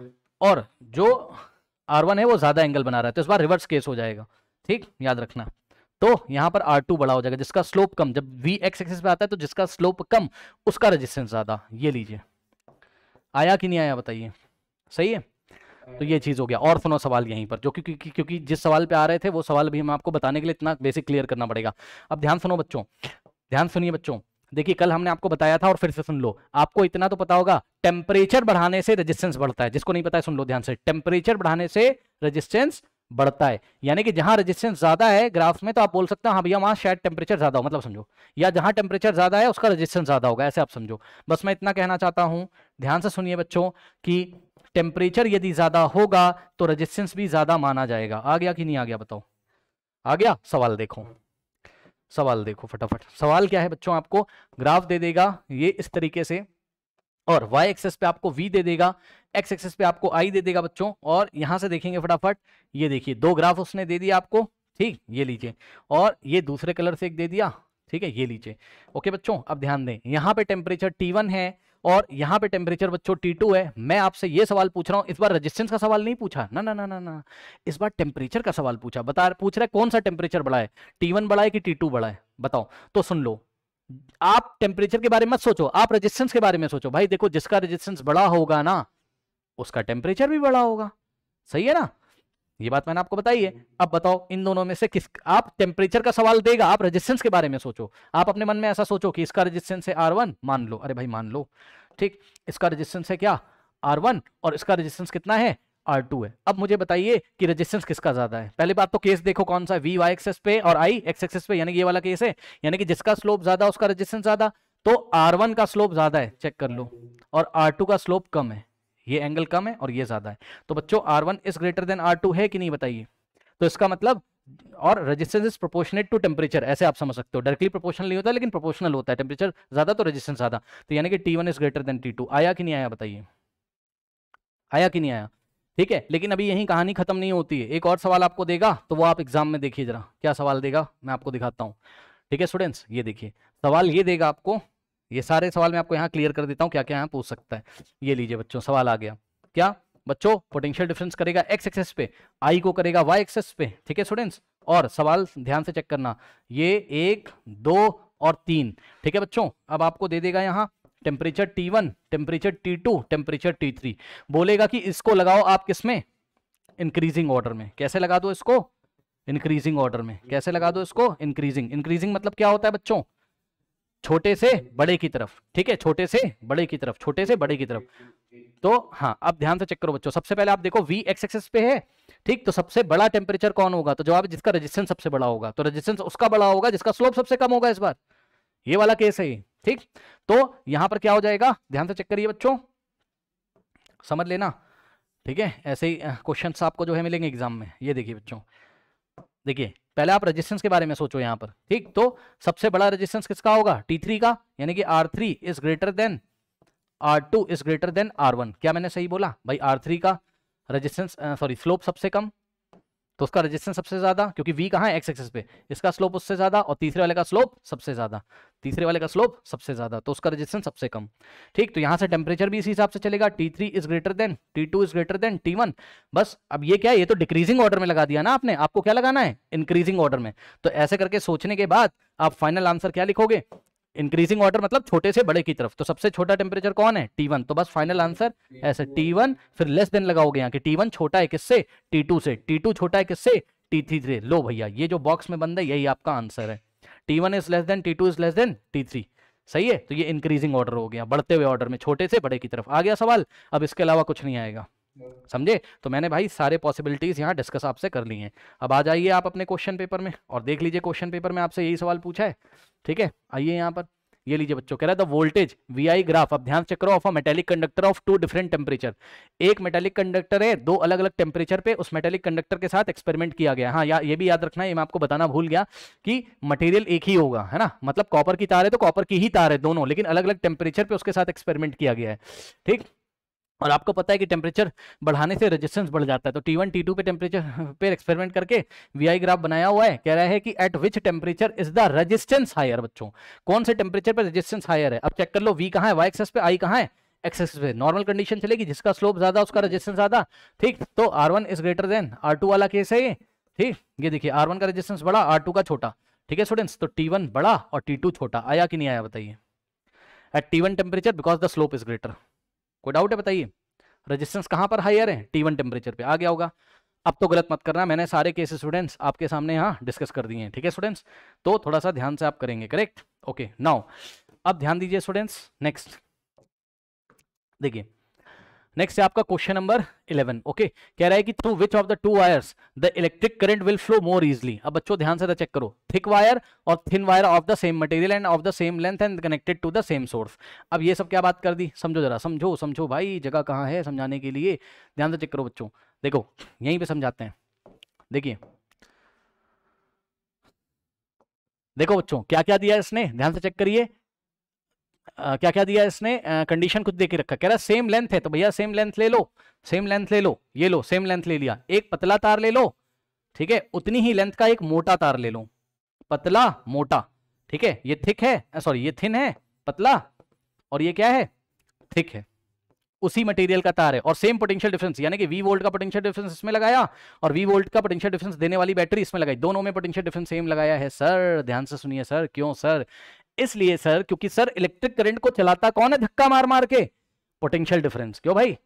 [SPEAKER 1] और जो आर वन है वो ज्यादा एंगल बना रहा है तो इस बार रिवर्स केस हो जाएगा ठीक याद रखना तो यहां पर आर टू बड़ा हो जाएगा जिसका स्लोप कम जब वी एक्स एक्सेस पे आता है तो जिसका स्लोप कम उसका रेजिस्टेंस ज्यादा ये लीजिए आया कि नहीं आया बताइए सही है तो ये चीज़ हो गया और सुनो सवाल यहीं पर जो क्योंकि क्योंकि जिस सवाल पे आ रहे थे वो सवाल भी हम आपको बताने के लिए इतना बेसिक क्लियर करना पड़ेगा अब ध्यान सुनो बच्चों ध्यान सुनिए बच्चों देखिए कल हमने आपको बताया था और फिर से सुन लो आपको इतना तो पता होगा टेम्परेचर बढ़ाने से रेजिस्टेंस बढ़ता है जिसको नहीं पता है सुन लो ध्यान से टेम्परेचर बढ़ाने से रेजिस्टेंस बढ़ता है यानी कि जहां रेजिस्टेंस ज्यादा है ग्राफ में तो आप बोल सकते हैं हाँ भैया वहां शायद टेम्परेचर ज्यादा हो मतलब समझो या जहां टेम्परेचर ज्यादा है उसका रेजिस्टेंस ज्यादा होगा ऐसे आप समझो बस मैं इतना कहना चाहता हूं ध्यान से सुनिए बच्चों कि टेम्परेचर यदि ज्यादा होगा तो रजिस्टेंस भी ज्यादा माना जाएगा आ गया कि नहीं आ गया बताओ आ गया सवाल देखो सवाल देखो फटाफट सवाल क्या है बच्चों आपको ग्राफ दे देगा ये इस तरीके से और y एक्सेस पे आपको v दे देगा एक्स एक्सेस पे आपको आई दे देगा बच्चों और यहां से देखेंगे फटाफट ये देखिए दो ग्राफ उसने दे दिया आपको ठीक ये लीजिए और ये दूसरे कलर से एक दे दिया ठीक है ये लीजिए ओके बच्चों अब ध्यान दें यहाँ पे टेम्परेचर टी वन है और यहाँ पे टेम्परेचर बच्चों टी टू है मैं आपसे ये सवाल पूछ रहा हूँ इस बार रेजिस्टेंस का सवाल नहीं पूछा ना ना ना ना ना इस बार टेम्परेचर का सवाल पूछा बता पूछ रहे कौन सा टेम्परेचर बड़ा है टी वन बड़ा है कि टी टू बड़ा है बताओ तो सुन लो आप टेम्परेचर के बारे में मत सोचो आप रेजिस्टेंस के बारे में सोचो भाई देखो जिसका रेजिस्टेंस बड़ा होगा ना उसका टेम्परेचर भी बड़ा होगा सही है ना ये बात मैंने आपको बताई है हम्म। अब बताओ इन दोनों में से किस आप टेम्परेचर का सवाल देगा आप रेजिस्टेंस के बारे में सोचो आप अपने मन में ऐसा सोचो कि इसका रेजिस्टेंस है आर वन मान लो अरे भाई मान लो ठीक इसका रेजिस्टेंस है क्या आर वन और इसका रेजिस्टेंस कितना है आर टू है अब मुझे बताइए कि रेजिस्टेंस किसका ज्यादा है पहली बात तो केस देखो कौन सा वी वाई एक्सेस पे और आई एक्स एक्सेस पे यानी कि ये वाला केस है यानी कि जिसका स्लोप ज्यादा उसका रेजिस्टेंस ज्यादा तो आर वन का स्लोप ज्यादा है चेक कर लो और आर टू का स्लोप कम है ये एंगल कम है और ये ज़्यादा है तो बच्चों R one is greater than R two है कि नहीं बताइए तो इसका मतलब और resistance is proportionate to temperature ऐसे आप समझ सकते हो डायरेक्टली प्रोपोर्शनल नहीं होता लेकिन प्रोपोर्शनल होता है टेम्परेचर ज़्यादा तो रेजिस्टेंस ज़्यादा तो यानी कि T one is greater than T two आया कि नहीं आया बताइए आया कि नहीं आया ठीक है लेकिन अभी यही कहानी खत्म नहीं होती है एक और सवाल आपको देगा तो वो आप एग्जाम में देखिए जरा क्या सवाल देगा मैं आपको दिखाता हूँ ठीक है स्टूडेंट्स ये देखिए सवाल ये देगा आपको ये सारे सवाल मैं आपको यहाँ क्लियर कर देता हूँ क्या क्या यहाँ पूछ सकता है ये लीजिए बच्चों सवाल आ गया क्या बच्चों पोटेंशियल डिफरेंस करेगा एक्स एक्सेस पे आई को करेगा वाई एक्सेस पे ठीक है स्टूडेंट्स और सवाल ध्यान से चेक करना ये एक दो और तीन ठीक है बच्चों अब आपको दे देगा यहाँ temperature T1, temperature T two temperature three बोलेगा कि इसको लगाओ आप किसमें इंक्रीजिंग ऑर्डर में कैसे लगा दो इसको इंक्रीजिंग ऑर्डर में कैसे लगा दो इसको इंक्रीजिंग इंक्रीजिंग मतलब क्या होता है बच्चों छोटे से बड़े की तरफ ठीक है छोटे से बड़े की तरफ छोटे से बड़े की तरफ तो हाँ अब ध्यान से चेक करो बच्चों सबसे पहले आप देखो वी एक्स एक्सेस पे है ठीक तो सबसे बड़ा टेम्परेचर कौन होगा तो जवाब जिसका रेजिस्टेंस सबसे बड़ा होगा तो रेजिस्टेंस उसका बड़ा होगा जिसका स्लोप सबसे कम होगा इस बार ये वाला केस है ठीक तो यहां पर क्या हो जाएगा ध्यान से चेक करिए बच्चों समझ लेना ठीक है ऐसे ही क्वेश्चन आपको जो है मिलेंगे एग्जाम में ये देखिए बच्चों देखिए पहले आप रजिस्टेंस के बारे में सोचो यहां पर ठीक तो सबसे बड़ा रजिस्टेंस किसका होगा T3 का यानी कि R3 is greater than R2 is greater than R1 क्या मैंने सही बोला भाई R3 का रजिस्टेंस सॉरी स्लोप सबसे कम तो उसका रजिस्टेंस सबसे ज्यादा क्योंकि वी कहाँ है एक्स एक्सेस पे इसका स्लोप उससे ज्यादा और तीसरे वाले का स्लोप सबसे ज्यादा तीसरे वाले का स्लोप सबसे ज्यादा तो उसका रेजिस्टेंस सबसे कम ठीक तो यहाँ से टेम्परेचर भी इसी हिसाब से चलेगा T three is greater than T two is greater than T one बस अब ये क्या है ये तो डिक्रीजिंग ऑर्डर में लगा दिया ना आपने आपको क्या लगाना है इंक्रीजिंग ऑर्डर में तो ऐसे करके सोचने के बाद आप फाइनल आंसर क्या लिखोगे इंक्रीजिंग ऑर्डर मतलब छोटे से बड़े की तरफ तो सबसे छोटा टेम्परेचर कौन है टी वन तो बस फाइनल आंसर ऐसे टी वन फिर लेस देन लगाओगे यहाँ की टी वन छोटा है किससे टी टू से टी टू छोटा है किससे टी थ्री से लो भैया ये जो बॉक्स में बंद है यही आपका आंसर है T one is less than T two is less than T three सही है तो ये इंक्रीजिंग ऑर्डर हो गया बढ़ते हुए ऑर्डर में छोटे से बड़े की तरफ आ गया सवाल अब इसके अलावा कुछ नहीं आएगा समझे तो मैंने भाई सारे पॉसिबिलिटीज़ यहाँ डिस्कस आपसे कर ली हैं अब आ जाइए आप अपने क्वेश्चन पेपर में और देख लीजिए क्वेश्चन पेपर में आपसे यही सवाल पूछा है ठीक है आइए यहाँ पर ये लीजिए बच्चों कह रहा है the voltage V I graph अब ध्यान से करो of a metallic conductor of two different temperature एक मेटेलिक कंडक्टर है दो अलग अलग टेम्परेचर पे उस मेटेलिक कंडक्टर के साथ एक्सपेरिमेंट किया गया हाँ या ये भी याद रखना है मैं आपको बताना भूल गया कि मटेरियल एक ही होगा है ना मतलब कॉपर की तार है तो कॉपर की ही तार है दोनों लेकिन अलग अलग टेम्परेचर पर उसके साथ एक्सपेरिमेंट किया गया है ठीक और आपको पता है कि टेम्परेचर बढ़ाने से रेजिस्टेंस बढ़ जाता है तो T1 T2 पे टेम्परेचर पे एक्सपेरिमेंट करके वी ग्राफ बनाया हुआ है कह रहा है कि at which temperature is the resistance higher बच्चों कौन से टेम्परेचर पे रेजिस्टेंस हायर है अब चेक कर लो वी कहाँ है वाई एक्सेस पे आई कहाँ है एक्सेस पे नॉर्मल कंडीशन चलेगी जिसका स्लोप ज्यादा उसका रजिस्टेंस ज्यादा ठीक तो R one is greater than R two वाला केस है ये ठीक ये देखिए आर वन का रजिस्टेंस बड़ा आर टू का छोटा ठीक है स्टूडेंट्स तो टी वन बड़ा और टी टू छोटा आया कि नहीं आया बताइए at T one temperature because the slope is greater कोई डाउट है बताइए रेजिस्टेंस कहाँ पर हायर है टी वन टेम्परेचर पर आ गया होगा अब तो गलत मत करना मैंने सारे केसेस स्टूडेंट्स आपके सामने यहाँ डिस्कस कर दिए हैं ठीक है स्टूडेंट्स तो थोड़ा सा ध्यान से आप करेंगे करेक्ट ओके नाउ अब ध्यान दीजिए स्टूडेंट्स नेक्स्ट देखिए नेक्स्ट है आपका क्वेश्चन नंबर 11 ओके okay? कह रहा है कि through which of the two wires the electric current will flow more easily अब बच्चों ध्यान से चेक तो करो थिक वायर और thin wire of the same material and of the same length and connected to the same source अब ये सब क्या बात कर दी समझो जरा समझो समझो भाई जगह कहाँ है समझाने के लिए ध्यान से चेक करो बच्चों देखो यहीं पर समझाते हैं देखिए देखो बच्चों क्या क्या दिया इसने ध्यान से चेक करिए क्या क्या दिया इसने कंडीशन कुछ दे के रखा कह रहा सेम लेंथ है तो भैया सेम लेंथ ले लो सेम लेंथ ले लो ये लो सेम लेंथ ले लिया एक पतला तार ले लो ठीक है उतनी ही लेंथ का एक मोटा तार ले लो पतला मोटा ठीक है ये थिक है सॉरी ये थिन है पतला और ये क्या है थिक है उसी मटेरियल का तार है और सेम पोटेंशियल डिफरेंस यानी कि वी वोल्ट का पोटेंशियल डिफरेंस इसमें लगाया और वी वोल्ट का पोटेंशियल डिफरेंस देने वाली बैटरी इसमें लगाई दोनों में पोटेंशियल डिफरेंस सेम लगाया है सर ध्यान से सुनिए सर क्यों सर इसलिए सर क्योंकि सर इलेक्ट्रिक करंट को चलाता कौन है धक्का मार मार के पोटेंशियल डिफरेंस क्यों भाई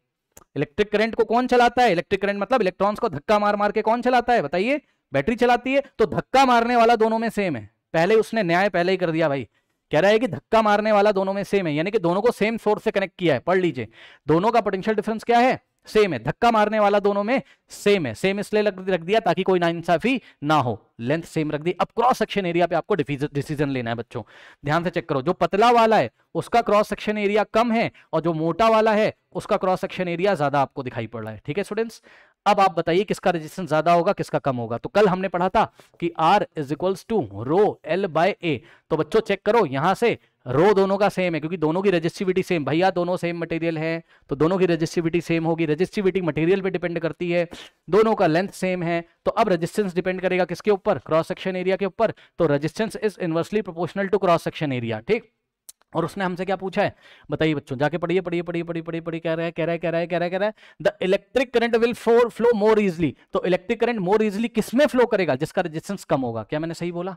[SPEAKER 1] इलेक्ट्रिक करंट को कौन चलाता है इलेक्ट्रिक करंट मतलब इलेक्ट्रॉन्स को धक्का मार मार के कौन चलाता है बताइए बैटरी चलाती है तो धक्का मारने वाला दोनों में सेम है पहले उसने न्याय पहले ही कर दिया भाई कह रहा है कि धक्का मारने वाला दोनों में सेम है यानी कि दोनों को सेम सोर्स से कनेक्ट किया है पढ़ लीजिए दोनों का पोटेंशियल डिफरेंस क्या है सेम है धक्का मारने वाला दोनों में सेम है सेम इसलिए रख दिया ताकि कोई ना इंसाफी ना हो लेंथ सेम रख दी अब क्रॉस सेक्शन एरिया पे आपको डिसीजन लेना है बच्चों ध्यान से चेक करो जो पतला वाला है उसका क्रॉस सेक्शन एरिया कम है और जो मोटा वाला है उसका क्रॉस सेक्शन एरिया ज्यादा आपको दिखाई पड़ रहा है ठीक है स्टूडेंट्स अब आप बताइए किसका रेजिस्टेंस ज्यादा होगा किसका कम होगा तो कल हमने पढ़ा था कि R is equals to rho L by A तो बच्चों चेक करो यहां से रो दोनों का सेम है क्योंकि दोनों की रजिस्टिविटी सेम भैया दोनों सेम मटेरियल है तो दोनों की रजिस्टिविटी सेम होगी रजिस्टिविटी मटेरियल पे डिपेंड करती है दोनों का लेंथ सेम है तो अब रजिस्टेंस डिपेंड करेगा किसके ऊपर क्रॉस सेक्शन एरिया के ऊपर तो resistance is inversely proportional to cross section area ठीक और उसने हमसे क्या पूछा है बताइए बच्चों जाके पढ़िए पढ़िए पढ़िए पढ़िए पढ़िए पढ़िए कह रहा है कह रहा है कह रहा है कह रहा है कह रहा है the electric current will flow flow more easily तो इलेक्ट्रिक करंट मोर इजिली किसमें फ्लो करेगा जिसका रेजिस्टेंस कम होगा क्या मैंने सही बोला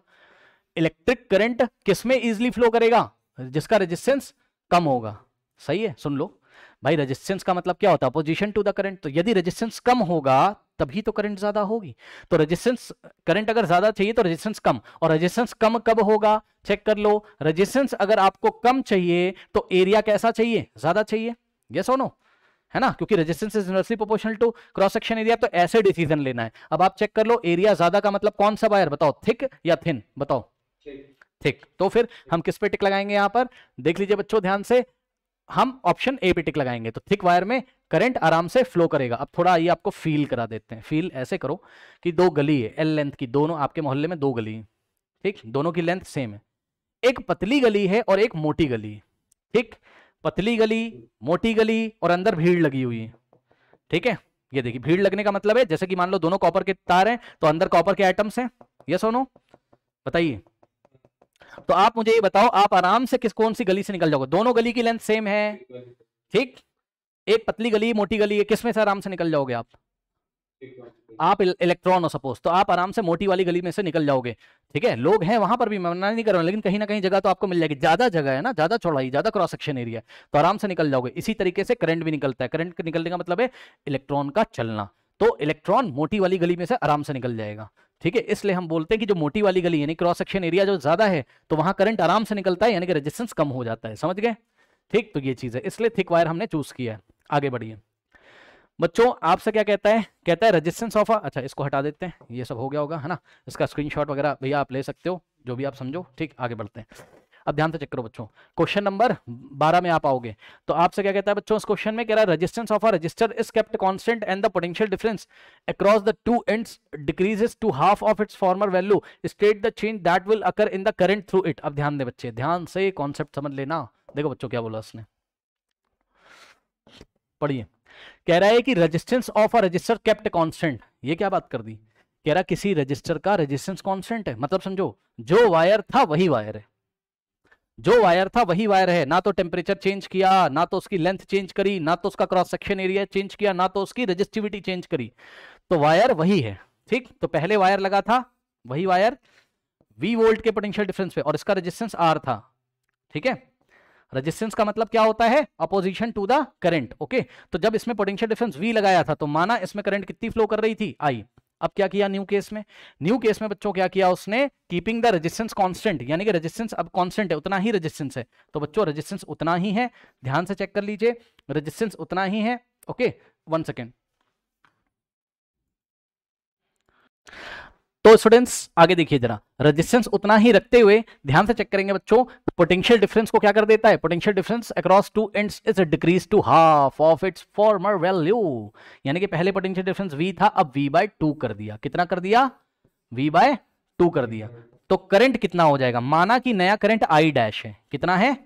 [SPEAKER 1] इलेक्ट्रिक करंट किसमें इजिली फ्लो करेगा जिसका रेजिस्टेंस कम होगा सही है सुन लो भाई रेजिस्टेंस का मतलब क्या होता है अपोजिशन टू द करंट तो यदि रेजिस्टेंस कम होगा तभी तो करंट ज्यादा होगी तो रेजिस्टेंस करंट अगर ज्यादा चाहिए तो रेजिस्टेंस कम और रेजिस्टेंस कम कब होगा चेक कर लो रेजिस्टेंस अगर आपको कम चाहिए तो एरिया कैसा चाहिए ज्यादा चाहिए ये और नो है ना क्योंकि resistance is inversely proportional to cross section area तो ऐसे डिसीजन लेना है अब आप चेक कर लो एरिया ज्यादा का मतलब कौन सा वायर बताओ थिक या थिन बताओ ठीक तो फिर हम किस पे टिक लगाएंगे यहां पर देख लीजिए बच्चों ध्यान से हम ऑप्शन ए पे टिक लगाएंगे तो थिक वायर में करंट आराम से फ्लो करेगा अब थोड़ा ये आपको फील करा देते हैं फील ऐसे करो कि दो गली है एल लेंथ की दोनों आपके मोहल्ले में दो गली है ठीक दोनों की लेंथ सेम है एक पतली गली है और एक मोटी गली ठीक पतली गली मोटी गली और अंदर भीड़ लगी हुई है ठीक है ये देखिए भीड़ लगने का मतलब है जैसे कि मान लो दोनों कॉपर के तार हैं तो अंदर कॉपर के आइटम्स हैं यस और नो बताइए तो आप मुझे ये बताओ आप आराम से किस कौन सी गली से निकल जाओगे दोनों गली की लेंथ सेम है ठीक एक पतली गली मोटी गली है किसमें से आराम से निकल जाओगे आप आप इलेक्ट्रॉन हो सपोज तो आप आराम से मोटी वाली गली में से निकल जाओगे ठीक है लोग हैं वहां पर भी मना नहीं कर रहा लेकिन कहीं ना कहीं जगह तो आपको मिल जाएगी ज्यादा जगह है ना ज्यादा चौड़ाई ज्यादा क्रॉस सेक्शन एरिया तो आराम से निकल जाओगे इसी तरीके से करंट भी निकलता है करंट निकलने का मतलब है इलेक्ट्रॉन का चलना तो इलेक्ट्रॉन मोटी वाली गली में से आराम से निकल जाएगा ठीक है इसलिए हम बोलते हैं कि जो मोटी वाली गली यानी क्रॉस सेक्शन एरिया जो ज्यादा है तो वहां करंट आराम से निकलता है यानी कि रेजिस्टेंस कम हो जाता है समझ गए ठीक तो ये चीज है इसलिए थिक वायर हमने चूज किया है आगे बढ़िए बच्चों आपसे क्या कहता है कहता है रेजिस्टेंस ऑफ अच्छा इसको हटा देते हैं ये सब हो गया होगा है ना इसका स्क्रीनशॉट वगैरह भैया आप ले सकते हो जो भी आप समझो ठीक आगे बढ़ते हैं अब ध्यान से चेक करो बच्चों क्वेश्चन नंबर बारह में आप आओगे तो आपसे क्या कहता है बच्चों इस क्वेश्चन में कह रहा है resistance of a resistor is kept constant and the potential difference across the two ends decreases to half of its former value state the change that will occur in the current through it अब ध्यान दे बच्चे ध्यान से concept समझ लेना देखो बच्चों क्या बोला उसने पढ़िए कह रहा है कि resistance of a resistor kept constant ये क्या बात कर दी कह रहा किसी रजिस्टर का रेजिस्टेंस कांस्टेंट है मतलब समझो जो वायर था वही वायर है जो वायर था वही वायर है ना तो टेम्परेचर चेंज किया ना तो उसकी लेंथ चेंज करी ना तो उसका क्रॉस सेक्शन एरिया चेंज किया ना तो उसकी रजिस्टिविटी चेंज करी तो वायर वही है ठीक तो पहले वायर लगा था वही वायर वी वोल्ट के पोटेंशियल डिफरेंस पे और इसका रेजिस्टेंस आर था ठीक है रेजिस्टेंस का मतलब क्या होता है opposition to the current okay तो जब इसमें पोटेंशियल डिफरेंस वी लगाया था तो माना इसमें करंट कितनी फ्लो कर रही थी आई अब क्या किया न्यू केस में न्यू केस में बच्चों क्या किया उसने कीपिंग द रेजिस्टेंस कांस्टेंट यानी कि रेजिस्टेंस अब कांस्टेंट है उतना ही रेजिस्टेंस है तो बच्चों रेजिस्टेंस उतना ही है ध्यान से चेक कर लीजिए रेजिस्टेंस उतना ही है ओके वन सेकेंड तो स्टूडेंट्स आगे देखिए जरा रेजिस्टेंस उतना ही रखते हुए ध्यान से चेक करेंगे बच्चों पोटेंशियल डिफरेंस को क्या कर देता है potential difference across two ends is decrease to half of its former value यानी कि पहले पोटेंशियल डिफरेंस v था अब v बाय टू कर दिया कितना कर दिया v बाय टू कर दिया तो करंट कितना हो जाएगा माना कि नया करंट आई डैश है कितना है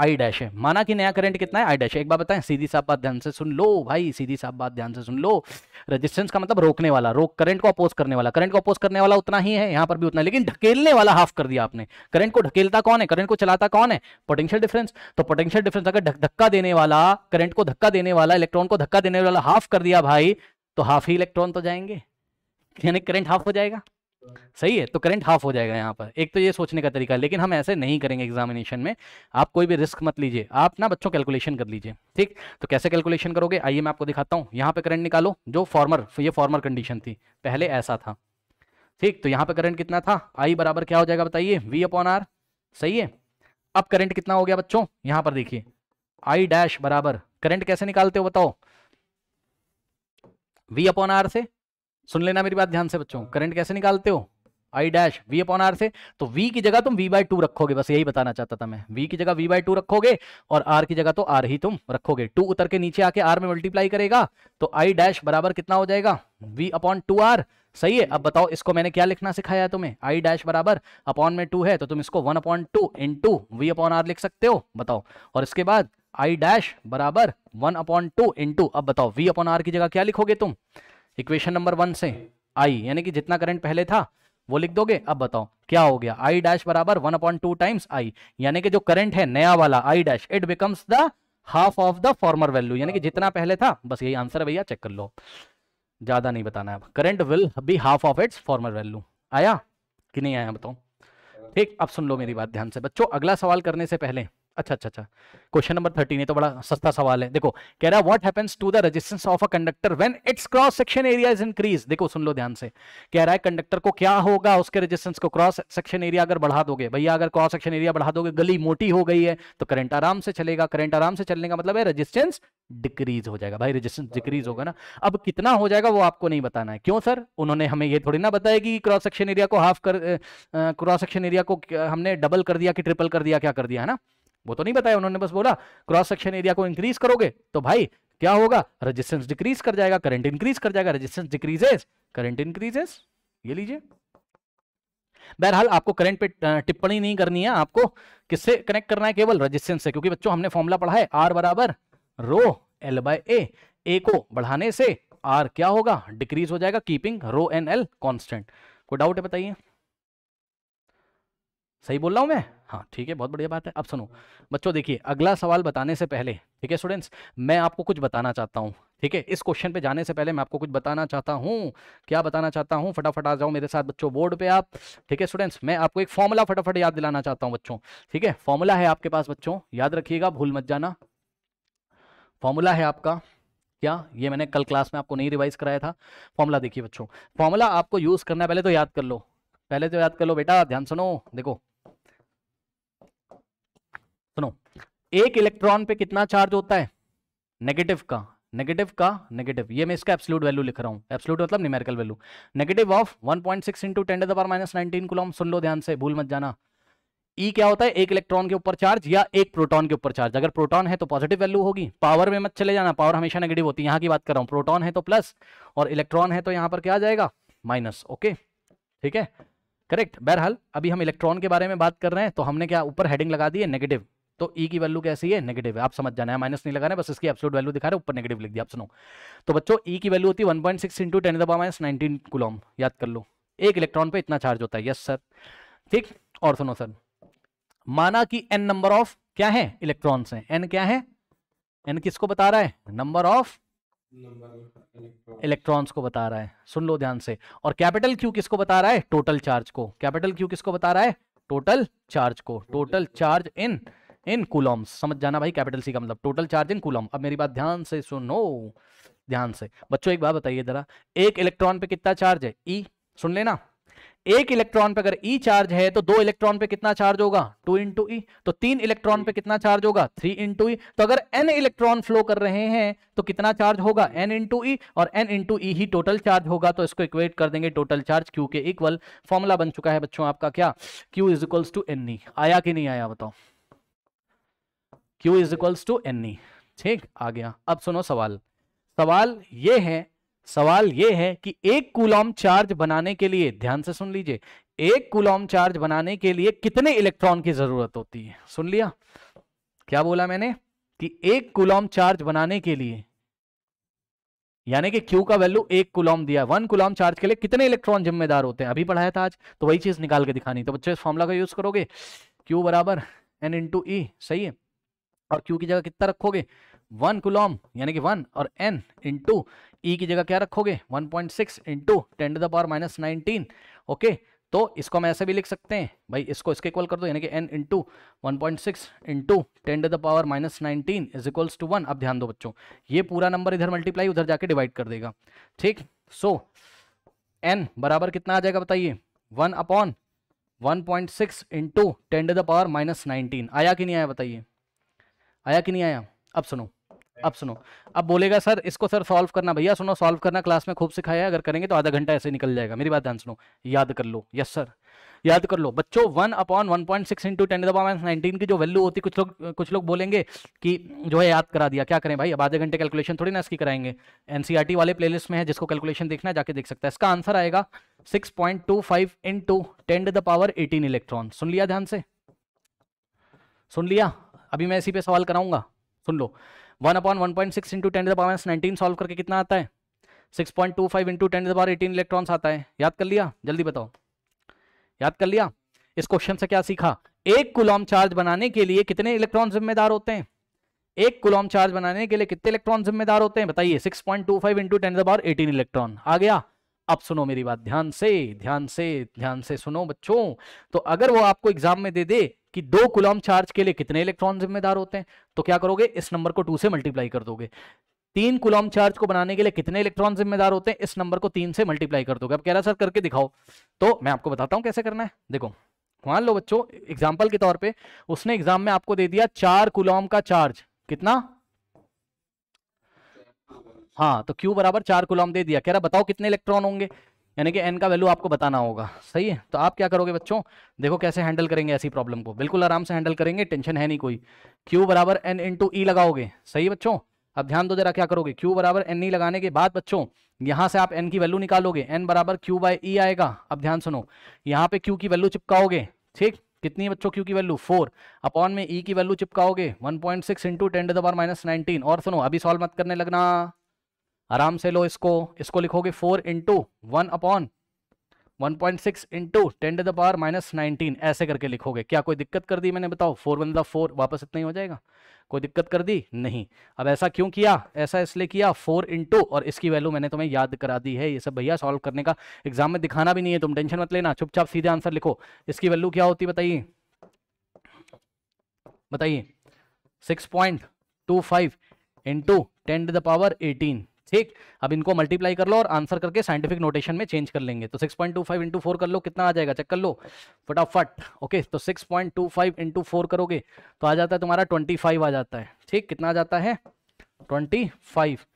[SPEAKER 1] आई डैश है माना कि नया करंट कितना है आई डैश है एक बार बताएं सीधी साफ बात ध्यान से सुन लो भाई सीधी साफ बात ध्यान से सुन लो रेजिस्टेंस का मतलब रोकने वाला रोक करंट को अपोज करने वाला करंट को अपोज करने वाला उतना ही है यहां पर भी उतना लेकिन ढकेलने वाला हाफ कर दिया आपने करंट को ढकेलता कौन है करंट को चलाता कौन है पोटेंशियल डिफरेंस तो पोटेंशियल डिफरेंस अगर धक्का देने वाला करंट को धक्का देने वाला इलेक्ट्रॉन को धक्का देने वाला हाफ कर दिया भाई तो हाफ ही इलेक्ट्रॉन तो जाएंगे यानी करंट हाफ हो जाएगा सही है तो करंट हाफ हो जाएगा यहाँ पर एक तो ये सोचने का तरीका लेकिन हम ऐसे नहीं करेंगे एग्जामिनेशन में आप कोई भी रिस्क मत लीजिए आप ना बच्चों कैलकुलेशन कर लीजिए ठीक तो कैसे कैलकुलेशन करोगे आइए मैं आपको दिखाता हूँ यहाँ पे करंट निकालो जो फॉर्मर ये फॉर्मर कंडीशन थी पहले ऐसा था ठीक तो यहाँ पे करंट कितना था आई बराबर क्या हो जाएगा बताइए वी अपॉन आर सही है अब करंट कितना हो गया बच्चों यहाँ पर देखिए आई डैश बराबर करंट कैसे निकालते हो बताओ वी अपॉन आर से सुन लेना मेरी बात ध्यान से बच्चों करंट कैसे निकालते हो I dash V upon R से तो वी की जगह तुम वी बाई टू रखोगे बस यही बताना चाहता था मैं वी की जगह वी बाई टू रखोगे और आर की जगह तो आर ही तुम रखोगे टू उतर के नीचे आके आर में मल्टीप्लाई करेगा तो आई डैश बराबर कितना हो जाएगा वी अपॉन टू आर सही है अब बताओ इसको मैंने क्या लिखना सिखाया है तुम्हें आई डैश बराबर अपॉन में टू है तो तुम इसको one upon two into V upon R लिख सकते हो बताओ और इसके बाद आई डैश बराबर one upon two into अब बताओ वी अपॉन आर की जगह क्या लिखोगे तुम इक्वेशन नंबर वन से आई यानी कि जितना करंट पहले था वो लिख दोगे अब बताओ क्या हो गया आई डैश बराबर one upon two times I यानी कि जो करंट है नया वाला I dash it becomes the half of the former value यानी कि जितना पहले था बस यही आंसर भैया चेक कर लो ज्यादा नहीं बताना है current will be half of its former value आया कि नहीं आया बताओ ठीक अब सुन लो मेरी बात ध्यान से बच्चों अगला सवाल करने से पहले अच्छा अच्छा अच्छा क्वेश्चन नंबर थर्टीन ये तो बड़ा सस्ता सवाल है देखो कह रहा है what happens to the resistance of a conductor when its cross section area is increase देखो सुन लो ध्यान से कह रहा है कंडक्टर को क्या होगा उसके रेजिस्टेंस को क्रॉस सेक्शन एरिया अगर बढ़ा दोगे भैया अगर क्रॉस सेक्शन एरिया बढ़ा दोगे गली मोटी हो गई है तो करंट आराम से चलेगा करंट आराम से चलने का मतलब है रेजिस्टेंस डिक्रीज हो जाएगा भाई रेजिस्टेंस डिक्रीज होगा ना अब कितना हो जाएगा वो आपको नहीं बताना है क्यों सर उन्होंने हमें ये थोड़ी ना बताया कि क्रॉस सेक्शन एरिया को हाफ कर क्रॉस सेक्शन एरिया को हमने डबल कर दिया कि ट्रिपल कर दिया क्या कर दिया है ना वो तो नहीं बताया उन्होंने बस बोला क्रॉस सेक्शन एरिया को इंक्रीज करोगे तो भाई क्या होगा रेजिस्टेंस डिक्रीज कर जाएगा करंट इंक्रीज कर जाएगा रेजिस्टेंस डिक्रीजेस करंट इंक्रीजेस ये लीजिए बहरहाल आपको करंट पे टिप्पणी नहीं करनी है आपको किससे कनेक्ट करना है केवल रेजिस्टेंस से क्योंकि बच्चों हमने फॉर्मुला पढ़ा है आर बराबर रो एल बाय ए ए को बढ़ाने से आर क्या होगा डिक्रीज हो जाएगा keeping rho n l constant कोई डाउट है बताइए सही बोल रहा हूं मैं हाँ ठीक है बहुत बढ़िया बात है अब सुनो बच्चों देखिए अगला सवाल बताने से पहले ठीक है स्टूडेंट्स मैं आपको कुछ बताना चाहता हूँ ठीक है इस क्वेश्चन पे जाने से पहले मैं आपको कुछ बताना चाहता हूँ क्या बताना चाहता हूँ फटाफट आ जाओ मेरे साथ बच्चों बोर्ड पे आप ठीक है स्टूडेंट्स मैं आपको एक फॉर्मूला फटाफट याद दिलाना चाहता हूँ बच्चों ठीक है फॉर्मूला है आपके पास बच्चों याद रखिएगा भूल मत जाना फॉर्मूला है आपका क्या ये मैंने कल क्लास में आपको नहीं रिवाइज कराया था फॉर्मूला देखिए बच्चों फॉर्मूला आपको यूज करना पहले तो याद कर लो पहले तो याद कर लो बेटा ध्यान सुनो देखो सुनो एक इलेक्ट्रॉन पे कितना चार्ज होता है नेगेटिव का नेगेटिव का नेगेटिव ये मैं इसका एब्सोल्यूट वैल्यू लिख रहा हूँ एब्सोल्यूट मतलब numerical value negative of 1.6 point six into ten power minus nineteen coulomb सुन लो ध्यान से भूल मत जाना ई e क्या होता है एक इलेक्ट्रॉन के ऊपर चार्ज या एक प्रोटॉन के ऊपर चार्ज अगर प्रोटॉन है तो पॉजिटिव वैल्यू होगी पावर में मत चले जाना पावर हमेशा नेगेटिव होती है यहाँ की बात कर रहा हूँ प्रोटॉन है तो प्लस और इलेक्ट्रॉन है तो यहाँ पर क्या आ जाएगा माइनस ओके ठीक है करेक्ट बहरहाल अभी हम इलेक्ट्रॉन के बारे में बात कर रहे हैं तो हमने क्या ऊपर हेडिंग लगा दी है नेगेटिव तो ई e की वैल्यू कैसी है नेगेटिव है आप समझ जाना है माइनस नहीं लगाना है बस इसकी एब्सोलूट वैल्यू दिखा रहे ऊपर नेगेटिव लिख दिया आप सुनो तो बच्चों ई e की वैल्यू होती है one point six into ten दबा माइनस नाइनटीन कुलॉम याद कर लो एक इलेक्ट्रॉन पे इतना चार्ज होता है यस सर ठीक और सुनो सर माना कि एन नंबर ऑफ क्या है इलेक्ट्रॉन है एन क्या है एन किसको बता रहा है नंबर ऑफ इलेक्ट्रॉन्स को बता रहा है सुन लो ध्यान से और कैपिटल क्यू किसको बता रहा है टोटल चार्ज को कैपिटल क्यू किसको बता रहा है टोटल चार्ज को total charge in in coulombs समझ जाना भाई कैपिटल सी का मतलब टोटल चार्ज इन कुलम अब मेरी बात ध्यान से सुनो ध्यान से बच्चों एक बात बताइए जरा एक इलेक्ट्रॉन पे कितना चार्ज है ई e? सुन लेना एक इलेक्ट्रॉन पे अगर ई e चार्ज है तो दो इलेक्ट्रॉन पे कितना चार्ज होगा टू इंटू ई तो तीन इलेक्ट्रॉन पे कितना चार्ज होगा थ्री इंटू ई तो अगर एन इलेक्ट्रॉन फ्लो कर रहे हैं तो कितना चार्ज होगा एन इंटू ई और एन इंटू ई ही टोटल चार्ज होगा तो इसको इक्वेट कर देंगे टोटल चार्ज क्यू के इक्वल फॉर्मूला बन चुका है बच्चों आपका क्या Q is equals to n आया कि नहीं आया बताओ Q is equals to n e ठीक आ गया अब सुनो सवाल सवाल ये है सवाल ये है कि एक कूलॉम चार्ज बनाने के लिए ध्यान से सुन लीजिए एक कूलॉम चार्ज बनाने के लिए कितने इलेक्ट्रॉन की जरूरत होती है सुन लिया क्या बोला मैंने कि एक कूलॉम चार्ज बनाने के लिए यानी कि Q का वैल्यू एक कुलॉम दिया वन कुलॉम चार्ज के लिए कितने इलेक्ट्रॉन जिम्मेदार होते हैं अभी पढ़ाया था आज तो वही चीज निकाल के दिखानी तो बच्चे इस फॉर्मुला का यूज करोगे क्यू बराबर एन इंटू ई सही है और क्यू की जगह कितना रखोगे वन कुलॉम यानी कि वन और एन इंटू ई की जगह क्या रखोगे one point six into ten to the power minus nineteen okay तो इसको हम ऐसे भी लिख सकते हैं भाई इसको इसके इक्वल कर दो यानी कि n into one point six into ten to the power minus nineteen is equals to one अब ध्यान दो बच्चों ये पूरा नंबर इधर मल्टीप्लाई उधर जाके डिवाइड कर देगा ठीक सो एन बराबर कितना आ जाएगा बताइए one upon one point six into ten to the power minus nineteen आया कि नहीं आया बताइए आया कि नहीं आया अब सुनो अब सुनो अब बोलेगा सर इसको सर सॉल्व करना भैया सुनो सॉल्व करना क्लास में खूब सिखाया अगर करेंगे तो आधा घंटा ऐसे निकल जाएगा मेरी बात ध्यान सुनो याद कर लो यस सर याद कर लो बच्चों one upon one point six into ten minus nineteen की जो वैल्यू होती कुछ लोग कुछ लोग बोलेंगे कि जो है याद करा दिया क्या करें भाई अब आधे घंटे कैलकुलेशन थोड़ी ना इसकी कराएंगे एनसीईआरटी e वाले प्लेलिस्ट में है जिसको कैलकुलेशन देखना जाके देख सकता है इसका आंसर आएगा six point two five into ten the power eighteen electron सुन लिया ध्यान से सुन लिया अभी मैं इसी पे सवाल कराऊंगा सुन लो one upon one point six into ten power nineteen solve करके कितना आता है six point two five into ten power eighteen electrons आता है याद कर लिया जल्दी बताओ याद कर लिया इस क्वेश्चन से क्या सीखा एक कुलॉम चार्ज बनाने के लिए कितने इलेक्ट्रॉन जिम्मेदार होते हैं एक कुलॉम चार्ज बनाने के लिए कितने इलेक्ट्रॉन जिम्मेदार होते हैं बताइए six point two five into ten power eighteen electron आ गया अब सुनो मेरी बात ध्यान से ध्यान से ध्यान से सुनो बच्चों तो अगर वो आपको एग्जाम में दे दे कि दो कुलम चार्ज के लिए कितने इलेक्ट्रॉन जिम्मेदार होते हैं तो क्या करोगे इस नंबर को टू से मल्टीप्लाई कर दोगे तीन कुलम चार्ज को बनाने के लिए कितने इलेक्ट्रॉन जिम्मेदार होते हैं इस नंबर को तीन से मल्टीप्लाई कर दोगे अब कह रहा सर करके दिखाओ तो मैं आपको बताता हूँ कैसे करना है देखो मान लो बच्चों एग्जाम्पल के तौर पर उसने एग्जाम में आपको दे दिया चार कुलम का चार्ज कितना हाँ तो क्यू बराबर चार कुलम दे दिया कह रहा बताओ कितने इलेक्ट्रॉन होंगे यानी कि एन का वैल्यू आपको बताना होगा सही है तो आप क्या करोगे बच्चों देखो कैसे हैंडल करेंगे ऐसी प्रॉब्लम को बिल्कुल आराम से हैंडल करेंगे टेंशन है नहीं कोई क्यू बराबर एन इंटू ई लगाओगे सही बच्चों अब ध्यान दो जरा क्या करोगे क्यू बराबर एन ई e लगाने के बाद बच्चों यहाँ से आप एन की वैल्यू निकालोगे एन बराबर क्यू बाई ई आएगा अब ध्यान सुनो यहाँ पे क्यू की वैल्यू चिपकाओगे ठीक कितनी है बच्चों क्यू की वैल्यू फोर अपॉन में ई e की वैल्यू चिपकाओगे one point six into ten to the power minus nineteen और सुनो अभी सॉल्व मत करने लगना आराम से लो इसको इसको लिखोगे four into one upon one point six into ten to the power minus nineteen ऐसे करके लिखोगे क्या कोई दिक्कत कर दी मैंने बताओ फोर वन द फोर वापस इतना ही हो जाएगा कोई दिक्कत कर दी नहीं अब ऐसा क्यों किया ऐसा इसलिए किया फोर इंटू और इसकी वैल्यू मैंने तुम्हें याद करा दी है ये सब भैया सॉल्व करने का एग्जाम में दिखाना भी नहीं है तुम टेंशन मत लेना चुपचाप सीधे आंसर लिखो इसकी वैल्यू क्या होती बताइए बताइए six point two five into ten to the power eighteen ठीक अब इनको मल्टीप्लाई कर लो और आंसर करके साइंटिफिक नोटेशन में चेंज कर लेंगे तो 6.25 point two five into four कर लो कितना आ जाएगा चेक कर लो फटाफट ओके तो 6.25 point two five into four करोगे तो आ जाता है तुम्हारा 25 आ जाता है ठीक कितना आ जाता है 25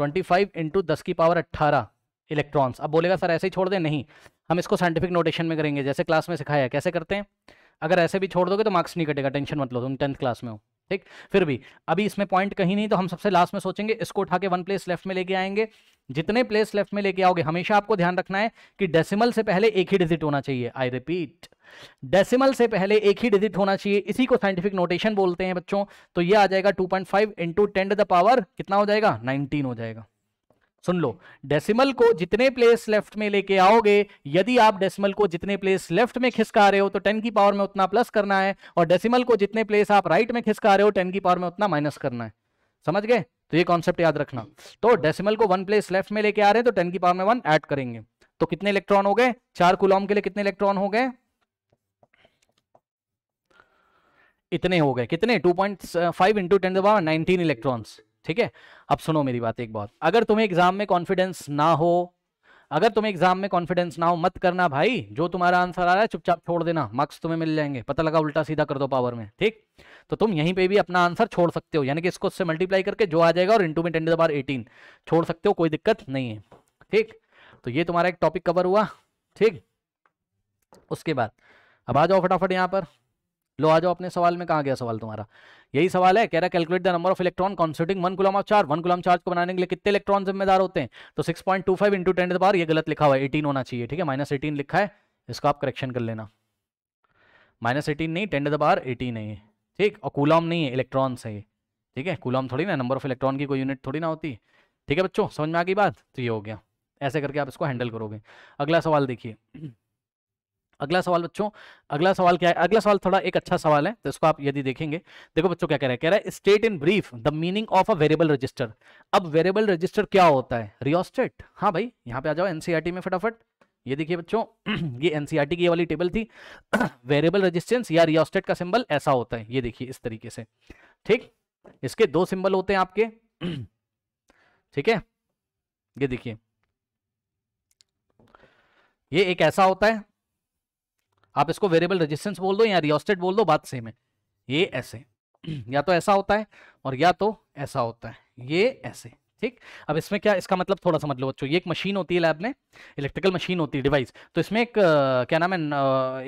[SPEAKER 1] 25 फाइव इंटू दस की पावर अट्ठारह इलेक्ट्रॉन्स अब बोलेगा सर ऐसे ही छोड़ दें नहीं हम इसको साइंटिफिक नोटेशन में करेंगे जैसे क्लास में सिखाया कैसे करते हैं अगर ऐसे भी छोड़ दोगे तो मार्क्स नहीं कटेगा टेंशन मत लो तुम टेंथ क्लास में हो ठीक फिर भी अभी इसमें पॉइंट कहीं नहीं तो हम सबसे लास्ट में सोचेंगे इसको उठा के वन प्लेस लेफ्ट में लेके आएंगे जितने प्लेस लेफ्ट में लेके आओगे हमेशा आपको ध्यान रखना है कि डेसिमल से पहले एक ही डिजिट होना चाहिए आई रिपीट डेसिमल से पहले एक ही डिजिट होना चाहिए इसी को साइंटिफिक नोटेशन बोलते हैं बच्चों तो ये आ जाएगा 2.5 point five into ten the power कितना हो जाएगा 19 हो जाएगा सुन लो डेसिमल को जितने प्लेस लेफ्ट में लेके आओगे यदि आप डेसिमल को जितने प्लेस लेफ्ट में खिसका रहे हो तो टेन की पावर में उतना प्लस करना है और डेसिमल को जितने प्लेस आप राइट में खिसका रहे हो टेन की पावर में उतना माइनस करना है समझ गए तो ये कॉन्सेप्ट याद रखना तो डेसिमल को वन प्लेस लेफ्ट में लेके आ रहे हैं तो टेन की पावर में वन एड करेंगे तो कितने इलेक्ट्रॉन हो गए चार कुलॉम के लिए कितने इलेक्ट्रॉन हो गए इतने हो गए कितने two point five into ten दावर नाइनटीन इलेक्ट्रॉन्स ठीक है अब सुनो मेरी बात एक बहुत अगर तुम्हें एग्जाम में कॉन्फिडेंस ना हो अगर तुम्हें एग्जाम में कॉन्फिडेंस ना हो मत करना भाई जो तुम्हारा आंसर आ रहा है चुपचाप छोड़ देना मार्क्स तुम्हें मिल जाएंगे पता लगा उल्टा सीधा कर दो पावर में ठीक तो तुम यहीं पे भी अपना आंसर छोड़ सकते हो यानी कि इसको उससे मल्टीप्लाई करके जो आ जाएगा और इंटू में टेन बार एटीन छोड़ सकते हो कोई दिक्कत नहीं है ठीक तो ये तुम्हारा एक टॉपिक कवर हुआ ठीक उसके बाद अब आ जाओ फटाफट यहां पर लो आ जाओ अपने सवाल में कहा गया सवाल तुम्हारा यही सवाल है कह रहा calculate the number of electron constituting one coulomb of charge one coulomb charge को बनाने के लिए कितने इलेक्ट्रॉन जिम्मेदार होते हैं तो six point two five into ten बार ये गलत लिखा हुआ है एटीन होना चाहिए ठीक है माइनस एटीन लिखा है इसका आप करेक्शन कर लेना माइनस एटीन नहीं टेन द बार एटीन है ठीक और कुलम नहीं है इलेक्ट्रॉन है ठीक है कुलम थोड़ी ना नंबर ऑफ इलेक्ट्रॉन की कोई यूनिट थोड़ी ना होती ठीक है बच्चों समझ में आ गई बात तो ये हो गया ऐसे करके आप इसको हैंडल करोगे अगला सवाल देखिए अगला सवाल बच्चों अगला सवाल क्या है अगला सवाल थोड़ा एक अच्छा सवाल है तो इसको आप यदि देखेंगे देखो बच्चों क्या कह रहा है कह रहा है state in brief the meaning of a variable resistor अब वेरिएबल रजिस्टर क्या होता है रियोस्टेट हाँ भाई यहाँ पे आ जाओ एनसीआरटी e में फटाफट ये देखिए बच्चों <clears throat> ये एनसीआरटी e की ये वाली टेबल थी वेरिएबल <clears throat> रजिस्टेंस या रियोस्टेट का सिंबल ऐसा होता है ये देखिए इस तरीके से ठीक इसके दो सिंबल होते हैं आपके <clears throat> ठीक है ये देखिए ये एक ऐसा होता है आप इसको वेरिएबल रेजिस्टेंस बोल दो या रियोस्टेट बोल दो बात सेम है ये ऐसे <clears throat> या तो ऐसा होता है और या तो ऐसा होता है ये ऐसे ठीक अब इसमें क्या इसका मतलब थोड़ा समझ लो बच्चों ये एक मशीन होती है लैब में इलेक्ट्रिकल मशीन होती है डिवाइस तो इसमें एक क्या नाम है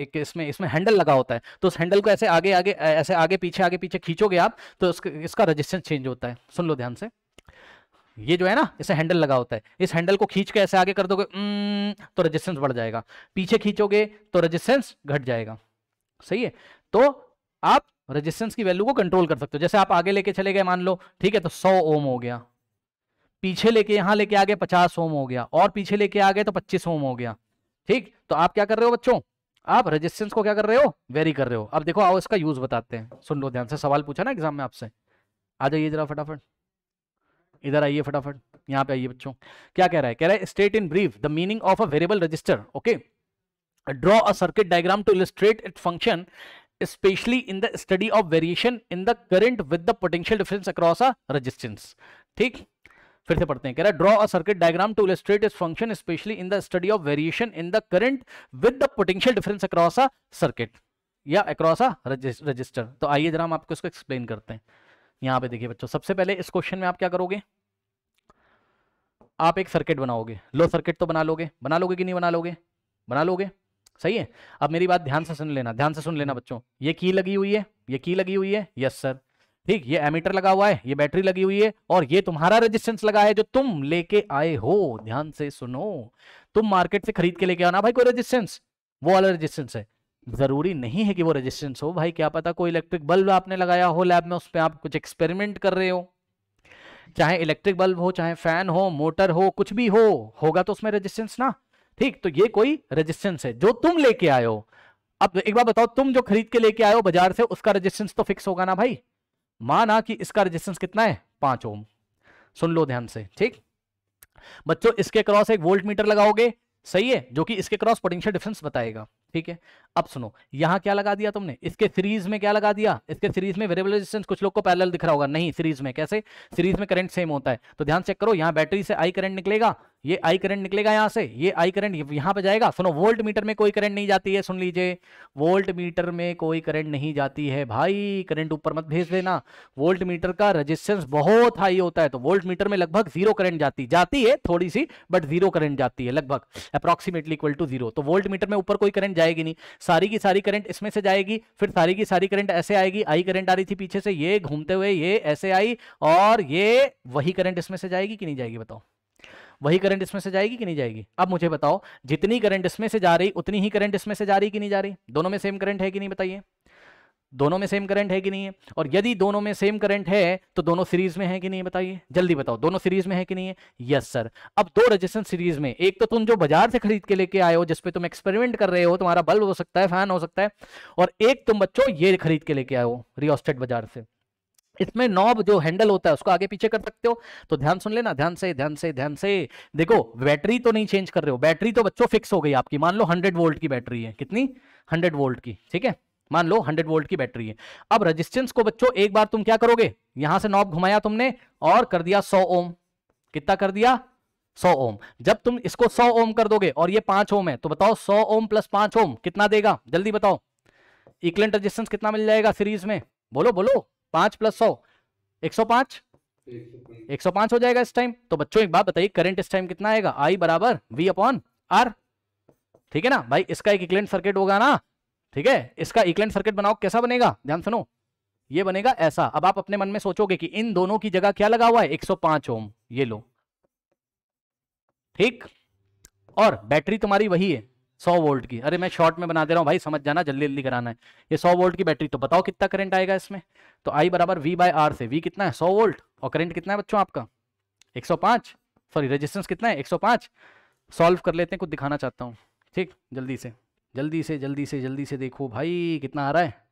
[SPEAKER 1] एक इसमें इसमें हैंडल लगा होता है तो उस हैंडल को ऐसे आगे आगे ऐसे आगे पीछे आगे पीछे खींचोगे आप तो इसका रजिस्टेंस चेंज होता है सुन लो ध्यान से ये जो है ना इसे हैंडल लगा होता है इस हैंडल को खींच के ऐसे आगे कर दोगे तो रेजिस्टेंस बढ़ जाएगा पीछे खींचोगे तो रेजिस्टेंस घट जाएगा सही है तो आप रेजिस्टेंस की वैल्यू को कंट्रोल कर सकते हो जैसे आप आगे लेके चले गए मान लो ठीक है तो सौ ओम हो गया पीछे लेके यहां लेके आगे पचास ओम हो गया और पीछे लेके आगे तो पच्चीस ओम हो गया ठीक तो आप क्या कर रहे हो बच्चों आप रेजिस्टेंस को क्या कर रहे हो वेरी कर रहे हो अब देखो आओ इसका यूज बताते हैं सुन लो ध्यान से सवाल पूछा ना एग्जाम में आपसे आ जाइए जरा फटाफट -फड़। इधर आइए फटाफट यहाँ पे आइए बच्चों क्या कह रहा है कह रहा है state in brief the meaning of a variable resistor okay draw a circuit diagram to illustrate it function specially in the study of variation in the current with the potential difference across a resistance ठीक फिर से पढ़ते हैं कह रहा है draw a circuit diagram to illustrate it function specially in the study of variation in the current with the potential difference across a circuit या across a resistor तो आइए जरा हम आपको इसको एक्सप्लेन करते हैं यहां पे देखिए बच्चों सबसे पहले इस क्वेश्चन में आप क्या करोगे आप एक सर्किट बनाओगे लो सर्किट तो बना लोगे बना लोगे कि नहीं बना लोगे बना लोगे सही है अब मेरी बात ध्यान से सुन लेना ध्यान से सुन लेना बच्चों ये की लगी हुई है ये की लगी हुई है यस सर ठीक ये एमीटर लगा हुआ है ये बैटरी लगी हुई है और ये तुम्हारा रेजिस्टेंस लगा है जो तुम लेके आए हो ध्यान से सुनो तुम मार्केट से खरीद के लेके आना भाई कोई रेजिस्टेंस वो वाला रेजिस्टेंस है ज़रूरी नहीं है कि वो रेजिस्टेंस हो भाई क्या पता कोई इलेक्ट्रिक बल्ब आपने लगाया हो लैब में उस पर आप कुछ एक्सपेरिमेंट कर रहे हो चाहे इलेक्ट्रिक बल्ब हो चाहे फैन हो मोटर हो कुछ भी हो होगा तो उसमें रेजिस्टेंस ना ठीक तो ये कोई रेजिस्टेंस है जो तुम लेके आयो अब एक बार बताओ तुम जो खरीद के लेके आयो बाजार से उसका रेजिस्टेंस तो फिक्स होगा ना भाई माना कि इसका रेजिस्टेंस कितना है पांच ओम सुन लो ध्यान से ठीक बच्चों इसके क्रॉस एक वोल्ट मीटर लगाओगे सही है जो कि इसके क्रॉस पोटेंशियल डिफरेंस बताएगा ठीक है अब सुनो यहाँ क्या लगा दिया तुमने इसके सीरीज में क्या लगा दिया इसके सीरीज में वेरिएबल रेजिस्टेंस कुछ लोग को पैरेलल दिख रहा होगा नहीं सीरीज में कैसे सीरीज में करंट सेम होता है तो ध्यान चेक करो यहाँ बैटरी से आई करंट निकलेगा ये आई करंट निकलेगा यहां से ये आई करंट यहां पे जाएगा सुनो वोल्ट मीटर में कोई करंट नहीं जाती है सुन लीजिए वोल्ट मीटर में कोई करंट नहीं जाती है भाई करंट ऊपर मत भेज देना वोल्ट मीटर का रेजिस्टेंस बहुत हाई होता है तो वोल्ट मीटर में लगभग जीरो करंट जाती जाती है थोड़ी सी बट जीरो करंट जाती है लगभग अप्रोक्सीमेटली इक्वल टू जीरो तो वोल्ट मीटर में ऊपर कोई करंट जाएगी नहीं सारी की सारी करंट इसमें से जाएगी फिर सारी की सारी करंट ऐसे आएगी आई करंट आ रही थी पीछे से ये घूमते हुए ये ऐसे आई और ये वही करंट इसमें से जाएगी कि नहीं जाएगी बताओ वही करंट इसमें से जाएगी कि नहीं जाएगी अब मुझे बताओ जितनी करंट इसमें से जा रही उतनी ही करंट इसमें से जा रही कि नहीं जा रही दोनों में सेम करंट है कि नहीं बताइए दोनों में सेम करंट है कि नहीं है और यदि दोनों में सेम करंट है तो दोनों सीरीज में है कि नहीं बताइए जल्दी बताओ दोनों सीरीज में है कि नहीं है यस सर अब दो रजिस्टर सीरीज में एक तो तुम जो बाजार से खरीद के लेके आए हो जिसपे तुम एक्सपेरिमेंट कर रहे हो तुम्हारा बल्ब हो सकता है फैन हो सकता है और एक तुम बच्चों ये खरीद के लेके आयो रियोस्टेट बाजार से इसमें नॉब जो हैंडल होता है उसको आगे पीछे कर सकते हो तो ध्यान सुन लेना ध्यान से ध्यान से ध्यान से देखो बैटरी तो नहीं चेंज कर रहे हो बैटरी तो बच्चों फिक्स हो गई आपकी मान लो हंड्रेड वोल्ट की बैटरी है कितनी हंड्रेड वोल्ट की ठीक है मान लो 100 वोल्ट की बैटरी है अब रेजिस्टेंस को बच्चों एक बार तुम क्या करोगे यहां से नॉब घुमाया तुमने और कर दिया सौ ओम कितना कर दिया सौ ओम जब तुम इसको सौ ओम कर दोगे और ये पांच ओम है तो बताओ सौ ओम प्लस पांच ओम कितना देगा जल्दी बताओ इक्लेंट रजिस्टेंस कितना मिल जाएगा सीरीज में बोलो बोलो पांच प्लस सौ एक सौ पांच एक सौ पांच हो जाएगा इस टाइम तो बच्चों एक बात बताइए करंट इस टाइम कितना आएगा आई बराबर वी अपॉन आर ठीक है ना भाई इसका एक इक्लेंट सर्किट होगा ना ठीक है इसका इक्लेंट सर्किट बनाओ कैसा बनेगा ध्यान सुनो ये बनेगा ऐसा अब आप अपने मन में सोचोगे कि इन दोनों की जगह क्या लगा हुआ है 105 ओम ये लो ठीक और बैटरी तुम्हारी वही है सौ वोल्ट की अरे मैं शॉर्ट में बना दे रहा हूँ भाई समझ जाना जल्दी जल्दी कराना है ये सौ वोल्ट की बैटरी तो बताओ कितना करंट आएगा इसमें तो आई बराबर वी बाय आर से वी कितना है सौ वोल्ट और करंट कितना है बच्चों आपका एक सौ पाँच सॉरी रजिस्टेंस कितना है एक सौ पाँच सॉल्व कर लेते हैं कुछ दिखाना चाहता हूँ ठीक जल्दी से जल्दी से जल्दी से जल्दी से देखो भाई कितना आ रहा है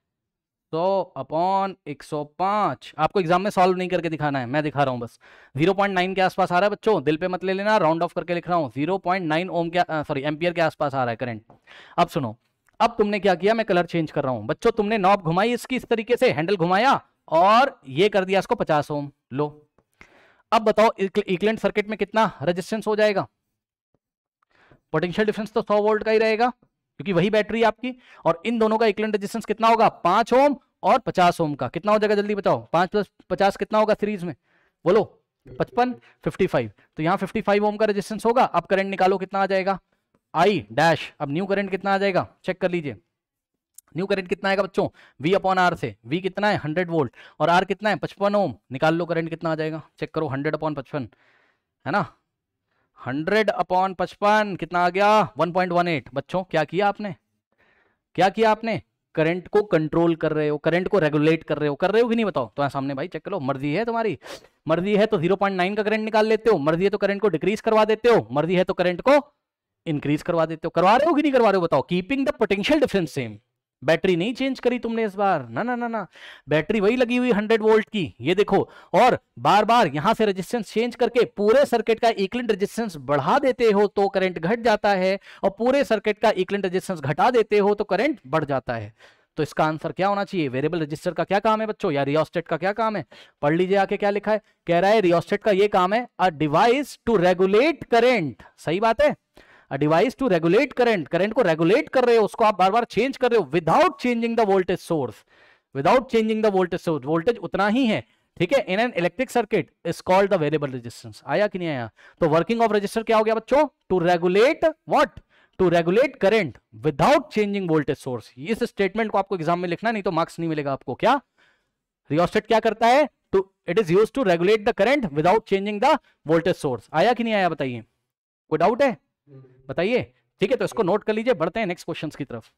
[SPEAKER 1] सौ तो अपॉन एक सौ पांच आपको एग्जाम में सॉल्व नहीं करके दिखाना है मैं दिखा रहा हूं बस जीरो पॉइंट नाइन के आसपास आ रहा है बच्चों दिल पे मत ले लेना राउंड ऑफ करके लिख रहा हूं जीरो पॉइंट नाइन ओम के सॉरी एम्पियर के आसपास आ रहा है करंट अब सुनो अब तुमने क्या किया मैं कलर चेंज कर रहा हूं बच्चों तुमने नॉब घुमाई इसकी इस तरीके से हैंडल घुमाया और ये कर दिया इसको पचास ओम लो अब बताओ इक्लैंड सर्किट में कितना रेजिस्टेंस हो जाएगा पोटेंशियल डिफरेंस तो सौ वोल्ट का ही रहेगा क्योंकि वही बैटरी आपकी और इन दोनों का इक्लेंट रेजिस्टेंस कितना होगा पांच ओम और पचास ओम का कितना हो जाएगा जल्दी बताओ पांच प्लस पचास कितना होगा सीरीज में बोलो पचपन फिफ्टी फाइव तो यहाँ फिफ्टी फाइव ओम का रेजिस्टेंस होगा अब करंट निकालो कितना आ जाएगा आई डैश अब न्यू करंट कितना आ जाएगा चेक कर लीजिए न्यू करंट कितना आएगा बच्चों वी अपॉन आर से वी कितना है हंड्रेड वोल्ट और आर कितना है पचपन ओम निकाल लो करंट कितना आ जाएगा चेक करो हंड्रेड अपॉन पचपन है ना हंड्रेड अपॉन पचपन कितना आ गया वन पॉइंट वन एट बच्चों क्या किया आपने क्या किया आपने करंट को कंट्रोल कर रहे हो करंट को रेगुलेट कर रहे हो कर रहे हो कि नहीं बताओ तो सामने भाई चेक करो मर्जी है तुम्हारी मर्जी है तो 0.9 का करंट निकाल लेते हो मर्जी है तो करंट को डिक्रीज करवा देते हो मर्जी है तो करंट को इंक्रीज करवा देते हो करवा रहे हो कि नहीं करवा रहे हो बताओ keeping the potential difference same battery नहीं चेंज करी तुमने इस बार ना ना ना ना बैटरी वही लगी हुई 100 वोल्ट की ये देखो और बार बार यहां से रेजिस्टेंस चेंज करके पूरे सर्किट का इक्विवेलेंट रेजिस्टेंस बढ़ा देते हो तो करंट घट जाता है और पूरे सर्किट का इक्विवेलेंट रेजिस्टेंस घटा देते हो तो करंट बढ़ जाता है तो इसका आंसर क्या होना चाहिए वेरिएबल रजिस्टर का क्या काम है बच्चों या रियोस्टेट का क्या काम है पढ़ लीजिए आके क्या लिखा है कह रहा है रियोस्टेट का ये काम है a device to regulate current सही बात है device to regulate current current को रेगुलेट कर रहे हो उसको आप बार बार चेंज कर रहे हो without changing the voltage source without changing the voltage source voltage उतना ही है ठीक है in an electric circuit is called the variable resistance आया कि नहीं आया तो वर्किंग ऑफ रजिस्टर क्या हो गया बच्चों to regulate what to regulate current without changing voltage source इस स्टेटमेंट को आपको एग्जाम में लिखना नहीं तो मार्क्स नहीं मिलेगा आपको क्या रियोस्टेट क्या करता है to it is use to regulate the current without changing the voltage source आया कि नहीं आया बताइए कोई डाउट है हम्म। बताइए ठीक है तो इसको नोट कर लीजिए बढ़ते हैं नेक्स्ट क्वेश्चन की तरफ